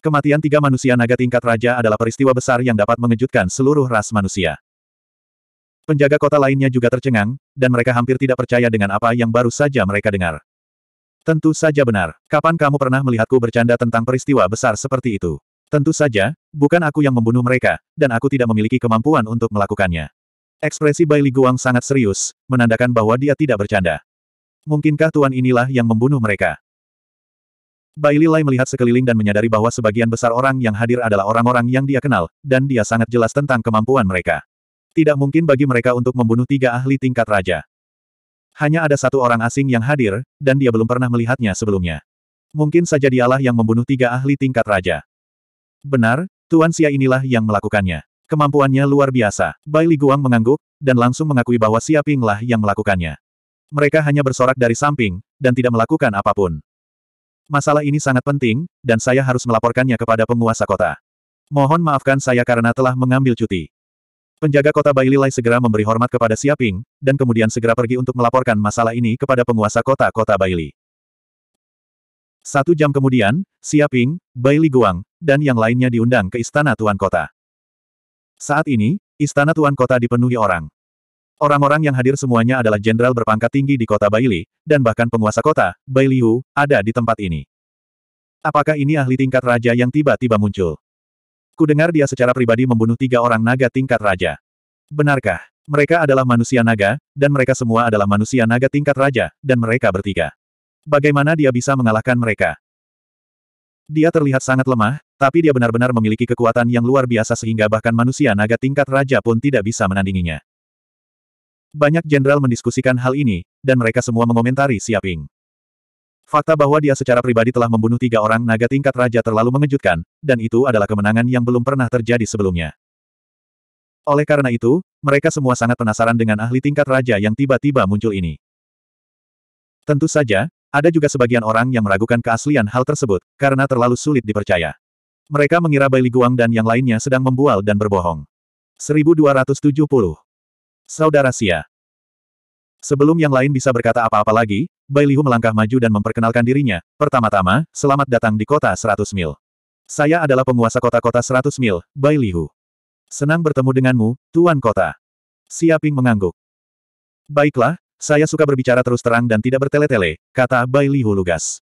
Speaker 1: Kematian tiga manusia naga tingkat raja adalah peristiwa besar yang dapat mengejutkan seluruh ras manusia. Penjaga kota lainnya juga tercengang, dan mereka hampir tidak percaya dengan apa yang baru saja mereka dengar. Tentu saja benar. Kapan kamu pernah melihatku bercanda tentang peristiwa besar seperti itu? Tentu saja, bukan aku yang membunuh mereka, dan aku tidak memiliki kemampuan untuk melakukannya. Ekspresi Bai Li Guang sangat serius, menandakan bahwa dia tidak bercanda. Mungkinkah tuan inilah yang membunuh mereka? Bai Li Lai melihat sekeliling dan menyadari bahwa sebagian besar orang yang hadir adalah orang-orang yang dia kenal, dan dia sangat jelas tentang kemampuan mereka. Tidak mungkin bagi mereka untuk membunuh tiga ahli tingkat raja. Hanya ada satu orang asing yang hadir, dan dia belum pernah melihatnya sebelumnya. Mungkin saja dialah yang membunuh tiga ahli tingkat raja. Benar, Tuan Xia inilah yang melakukannya. Kemampuannya luar biasa. Bai Li Guang mengangguk, dan langsung mengakui bahwa Xia Ping lah yang melakukannya. Mereka hanya bersorak dari samping, dan tidak melakukan apapun. Masalah ini sangat penting, dan saya harus melaporkannya kepada penguasa kota. Mohon maafkan saya karena telah mengambil cuti. Penjaga kota Lilai segera memberi hormat kepada Siaping, dan kemudian segera pergi untuk melaporkan masalah ini kepada penguasa kota-kota Baili. Satu jam kemudian, Siaping, Baili Guang, dan yang lainnya diundang ke Istana Tuan Kota. Saat ini, Istana Tuan Kota dipenuhi orang. Orang-orang yang hadir semuanya adalah jenderal berpangkat tinggi di kota Baili, dan bahkan penguasa kota, Bailiu, ada di tempat ini. Apakah ini ahli tingkat raja yang tiba-tiba muncul? Kudengar dia secara pribadi membunuh tiga orang naga tingkat raja. Benarkah? Mereka adalah manusia naga, dan mereka semua adalah manusia naga tingkat raja, dan mereka bertiga. Bagaimana dia bisa mengalahkan mereka? Dia terlihat sangat lemah, tapi dia benar-benar memiliki kekuatan yang luar biasa sehingga bahkan manusia naga tingkat raja pun tidak bisa menandinginya. Banyak jenderal mendiskusikan hal ini, dan mereka semua mengomentari Siaping. Fakta bahwa dia secara pribadi telah membunuh tiga orang naga tingkat raja terlalu mengejutkan, dan itu adalah kemenangan yang belum pernah terjadi sebelumnya. Oleh karena itu, mereka semua sangat penasaran dengan ahli tingkat raja yang tiba-tiba muncul ini. Tentu saja, ada juga sebagian orang yang meragukan keaslian hal tersebut, karena terlalu sulit dipercaya. Mereka mengira Bai Guang dan yang lainnya sedang membual dan berbohong. 1270. Saudara Sia. Sebelum yang lain bisa berkata apa-apa lagi, Bailihu melangkah maju dan memperkenalkan dirinya. Pertama-tama, selamat datang di kota 100 mil. Saya adalah penguasa kota-kota 100 mil, Bai Senang bertemu denganmu, Tuan Kota. Siaping mengangguk. Baiklah, saya suka berbicara terus terang dan tidak bertele-tele, kata Bailihu lugas.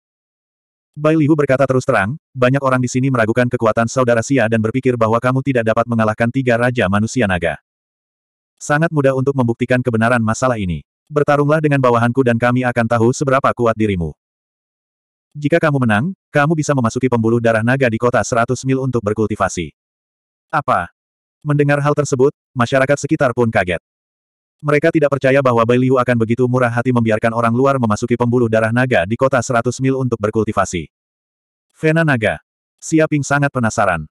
Speaker 1: Bai Lihu berkata terus terang, banyak orang di sini meragukan kekuatan saudara Sia dan berpikir bahwa kamu tidak dapat mengalahkan tiga raja manusia naga. Sangat mudah untuk membuktikan kebenaran masalah ini. Bertarunglah dengan bawahanku dan kami akan tahu seberapa kuat dirimu. Jika kamu menang, kamu bisa memasuki pembuluh darah naga di kota 100 mil untuk berkultivasi. Apa? Mendengar hal tersebut, masyarakat sekitar pun kaget. Mereka tidak percaya bahwa Bai Liu akan begitu murah hati membiarkan orang luar memasuki pembuluh darah naga di kota 100 mil untuk berkultivasi. Vena naga. Siaping sangat penasaran.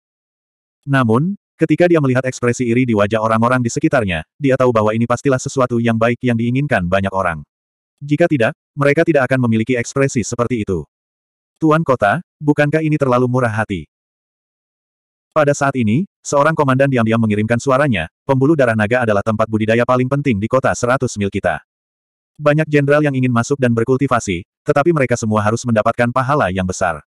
Speaker 1: Namun, ketika dia melihat ekspresi iri di wajah orang-orang di sekitarnya, dia tahu bahwa ini pastilah sesuatu yang baik yang diinginkan banyak orang. Jika tidak, mereka tidak akan memiliki ekspresi seperti itu. Tuan kota, bukankah ini terlalu murah hati? Pada saat ini, seorang komandan diam-diam mengirimkan suaranya, pembuluh darah naga adalah tempat budidaya paling penting di kota 100 mil kita. Banyak jenderal yang ingin masuk dan berkultivasi, tetapi mereka semua harus mendapatkan pahala yang besar.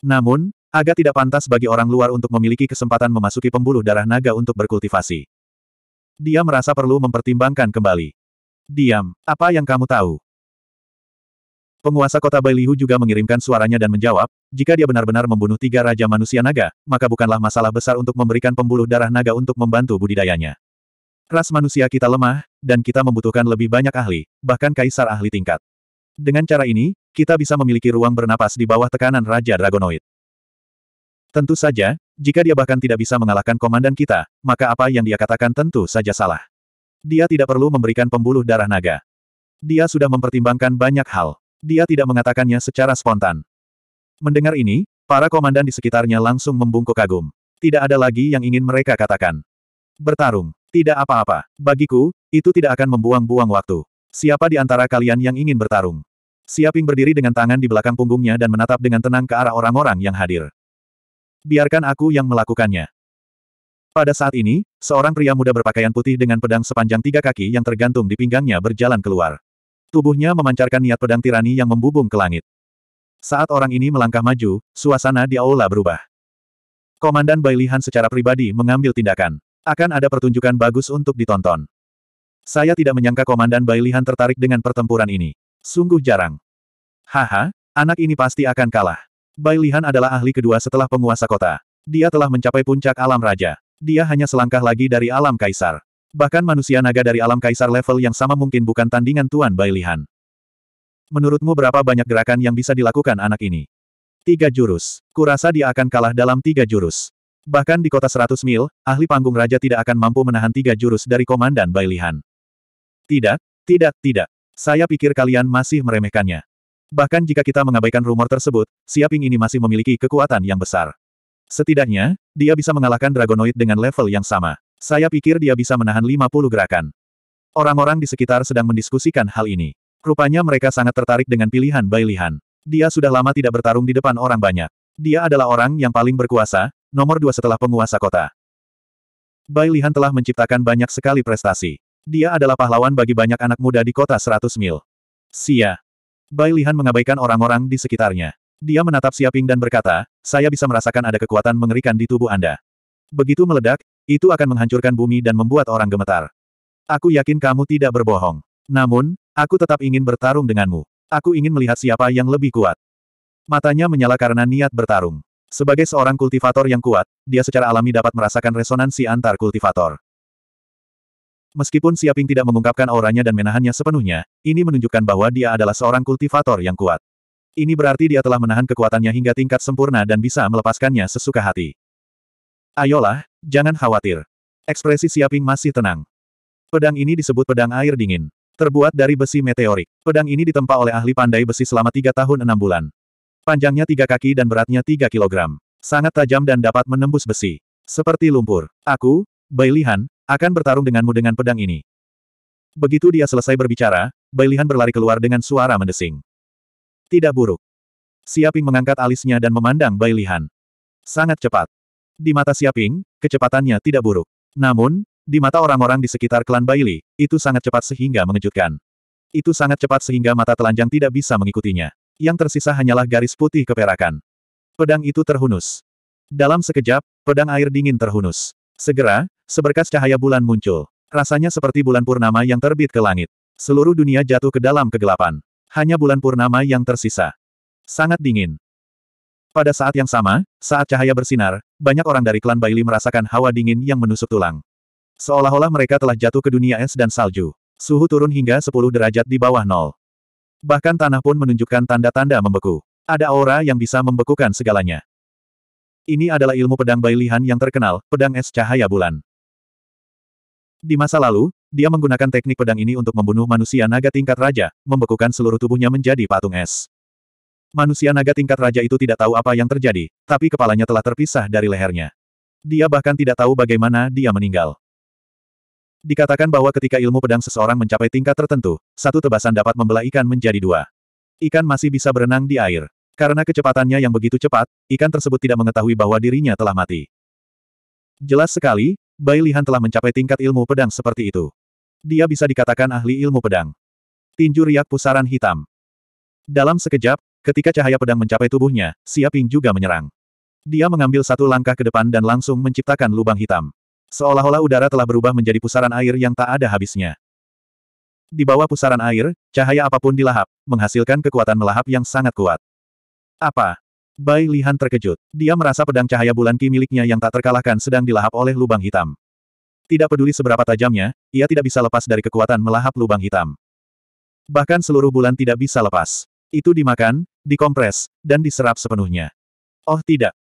Speaker 1: Namun, agak tidak pantas bagi orang luar untuk memiliki kesempatan memasuki pembuluh darah naga untuk berkultivasi. Dia merasa perlu mempertimbangkan kembali. Diam, apa yang kamu tahu? Penguasa kota Bailihu juga mengirimkan suaranya dan menjawab, jika dia benar-benar membunuh tiga raja manusia naga, maka bukanlah masalah besar untuk memberikan pembuluh darah naga untuk membantu budidayanya. Ras manusia kita lemah, dan kita membutuhkan lebih banyak ahli, bahkan kaisar ahli tingkat. Dengan cara ini, kita bisa memiliki ruang bernapas di bawah tekanan Raja Dragonoid. Tentu saja, jika dia bahkan tidak bisa mengalahkan komandan kita, maka apa yang dia katakan tentu saja salah. Dia tidak perlu memberikan pembuluh darah naga. Dia sudah mempertimbangkan banyak hal dia tidak mengatakannya secara spontan. Mendengar ini, para komandan di sekitarnya langsung membungkuk kagum. Tidak ada lagi yang ingin mereka katakan. Bertarung. Tidak apa-apa. Bagiku, itu tidak akan membuang-buang waktu. Siapa di antara kalian yang ingin bertarung? Siaping berdiri dengan tangan di belakang punggungnya dan menatap dengan tenang ke arah orang-orang yang hadir. Biarkan aku yang melakukannya. Pada saat ini, seorang pria muda berpakaian putih dengan pedang sepanjang tiga kaki yang tergantung di pinggangnya berjalan keluar. Tubuhnya memancarkan niat pedang tirani yang membubung ke langit. Saat orang ini melangkah maju, suasana di aula berubah. Komandan Bailihan secara pribadi mengambil tindakan. Akan ada pertunjukan bagus untuk ditonton. Saya tidak menyangka Komandan Bailihan tertarik dengan pertempuran ini. Sungguh jarang. Haha, anak ini pasti akan kalah. Bailihan adalah ahli kedua setelah penguasa kota. Dia telah mencapai puncak alam raja. Dia hanya selangkah lagi dari alam kaisar. Bahkan manusia naga dari alam kaisar level yang sama mungkin bukan tandingan Tuan Bailihan. Menurutmu berapa banyak gerakan yang bisa dilakukan anak ini? Tiga jurus. Kurasa dia akan kalah dalam tiga jurus. Bahkan di kota seratus mil, ahli panggung raja tidak akan mampu menahan tiga jurus dari komandan Bailihan. Tidak, tidak, tidak. Saya pikir kalian masih meremehkannya. Bahkan jika kita mengabaikan rumor tersebut, Siaping ini masih memiliki kekuatan yang besar. Setidaknya, dia bisa mengalahkan Dragonoid dengan level yang sama. Saya pikir dia bisa menahan 50 gerakan. Orang-orang di sekitar sedang mendiskusikan hal ini. Rupanya mereka sangat tertarik dengan pilihan Bai Dia sudah lama tidak bertarung di depan orang banyak. Dia adalah orang yang paling berkuasa, nomor dua setelah penguasa kota. Bai telah menciptakan banyak sekali prestasi. Dia adalah pahlawan bagi banyak anak muda di kota 100 mil. Sia. Bai mengabaikan orang-orang di sekitarnya. Dia menatap Siaping dan berkata, saya bisa merasakan ada kekuatan mengerikan di tubuh Anda. Begitu meledak, itu akan menghancurkan bumi dan membuat orang gemetar. Aku yakin kamu tidak berbohong. Namun, aku tetap ingin bertarung denganmu. Aku ingin melihat siapa yang lebih kuat. Matanya menyala karena niat bertarung. Sebagai seorang kultivator yang kuat, dia secara alami dapat merasakan resonansi antar kultivator. Meskipun Siaping tidak mengungkapkan auranya dan menahannya sepenuhnya, ini menunjukkan bahwa dia adalah seorang kultivator yang kuat. Ini berarti dia telah menahan kekuatannya hingga tingkat sempurna dan bisa melepaskannya sesuka hati. Ayolah, Jangan khawatir. Ekspresi Siaping masih tenang. Pedang ini disebut pedang air dingin. Terbuat dari besi meteorik. Pedang ini ditempa oleh ahli pandai besi selama tiga tahun enam bulan. Panjangnya tiga kaki dan beratnya tiga kilogram. Sangat tajam dan dapat menembus besi. Seperti lumpur. Aku, Bailihan, akan bertarung denganmu dengan pedang ini. Begitu dia selesai berbicara, Bailihan berlari keluar dengan suara mendesing. Tidak buruk. Siaping mengangkat alisnya dan memandang Bailihan. Sangat cepat. Di mata Siaping, kecepatannya tidak buruk. Namun, di mata orang-orang di sekitar klan Baili, itu sangat cepat sehingga mengejutkan. Itu sangat cepat sehingga mata telanjang tidak bisa mengikutinya. Yang tersisa hanyalah garis putih keperakan. Pedang itu terhunus. Dalam sekejap, pedang air dingin terhunus. Segera, seberkas cahaya bulan muncul. Rasanya seperti bulan purnama yang terbit ke langit. Seluruh dunia jatuh ke dalam kegelapan. Hanya bulan purnama yang tersisa. Sangat dingin. Pada saat yang sama, saat cahaya bersinar, banyak orang dari klan Baili merasakan hawa dingin yang menusuk tulang. Seolah-olah mereka telah jatuh ke dunia es dan salju. Suhu turun hingga 10 derajat di bawah nol. Bahkan tanah pun menunjukkan tanda-tanda membeku. Ada aura yang bisa membekukan segalanya. Ini adalah ilmu pedang Bailihan yang terkenal, pedang es cahaya bulan. Di masa lalu, dia menggunakan teknik pedang ini untuk membunuh manusia naga tingkat raja, membekukan seluruh tubuhnya menjadi patung es. Manusia naga tingkat raja itu tidak tahu apa yang terjadi, tapi kepalanya telah terpisah dari lehernya. Dia bahkan tidak tahu bagaimana dia meninggal. Dikatakan bahwa ketika ilmu pedang seseorang mencapai tingkat tertentu, satu tebasan dapat membelah ikan menjadi dua. Ikan masih bisa berenang di air. Karena kecepatannya yang begitu cepat, ikan tersebut tidak mengetahui bahwa dirinya telah mati. Jelas sekali, Bai Lihan telah mencapai tingkat ilmu pedang seperti itu. Dia bisa dikatakan ahli ilmu pedang. Tinju riak pusaran hitam. Dalam sekejap, ketika cahaya pedang mencapai tubuhnya, Siaping juga menyerang. Dia mengambil satu langkah ke depan dan langsung menciptakan lubang hitam. Seolah-olah udara telah berubah menjadi pusaran air yang tak ada habisnya. Di bawah pusaran air, cahaya apapun dilahap, menghasilkan kekuatan melahap yang sangat kuat. Apa? Bai Lihan terkejut. Dia merasa pedang cahaya bulan ki miliknya yang tak terkalahkan sedang dilahap oleh lubang hitam. Tidak peduli seberapa tajamnya, ia tidak bisa lepas dari kekuatan melahap lubang hitam. Bahkan seluruh bulan tidak bisa lepas. Itu dimakan, dikompres, dan diserap sepenuhnya. Oh tidak.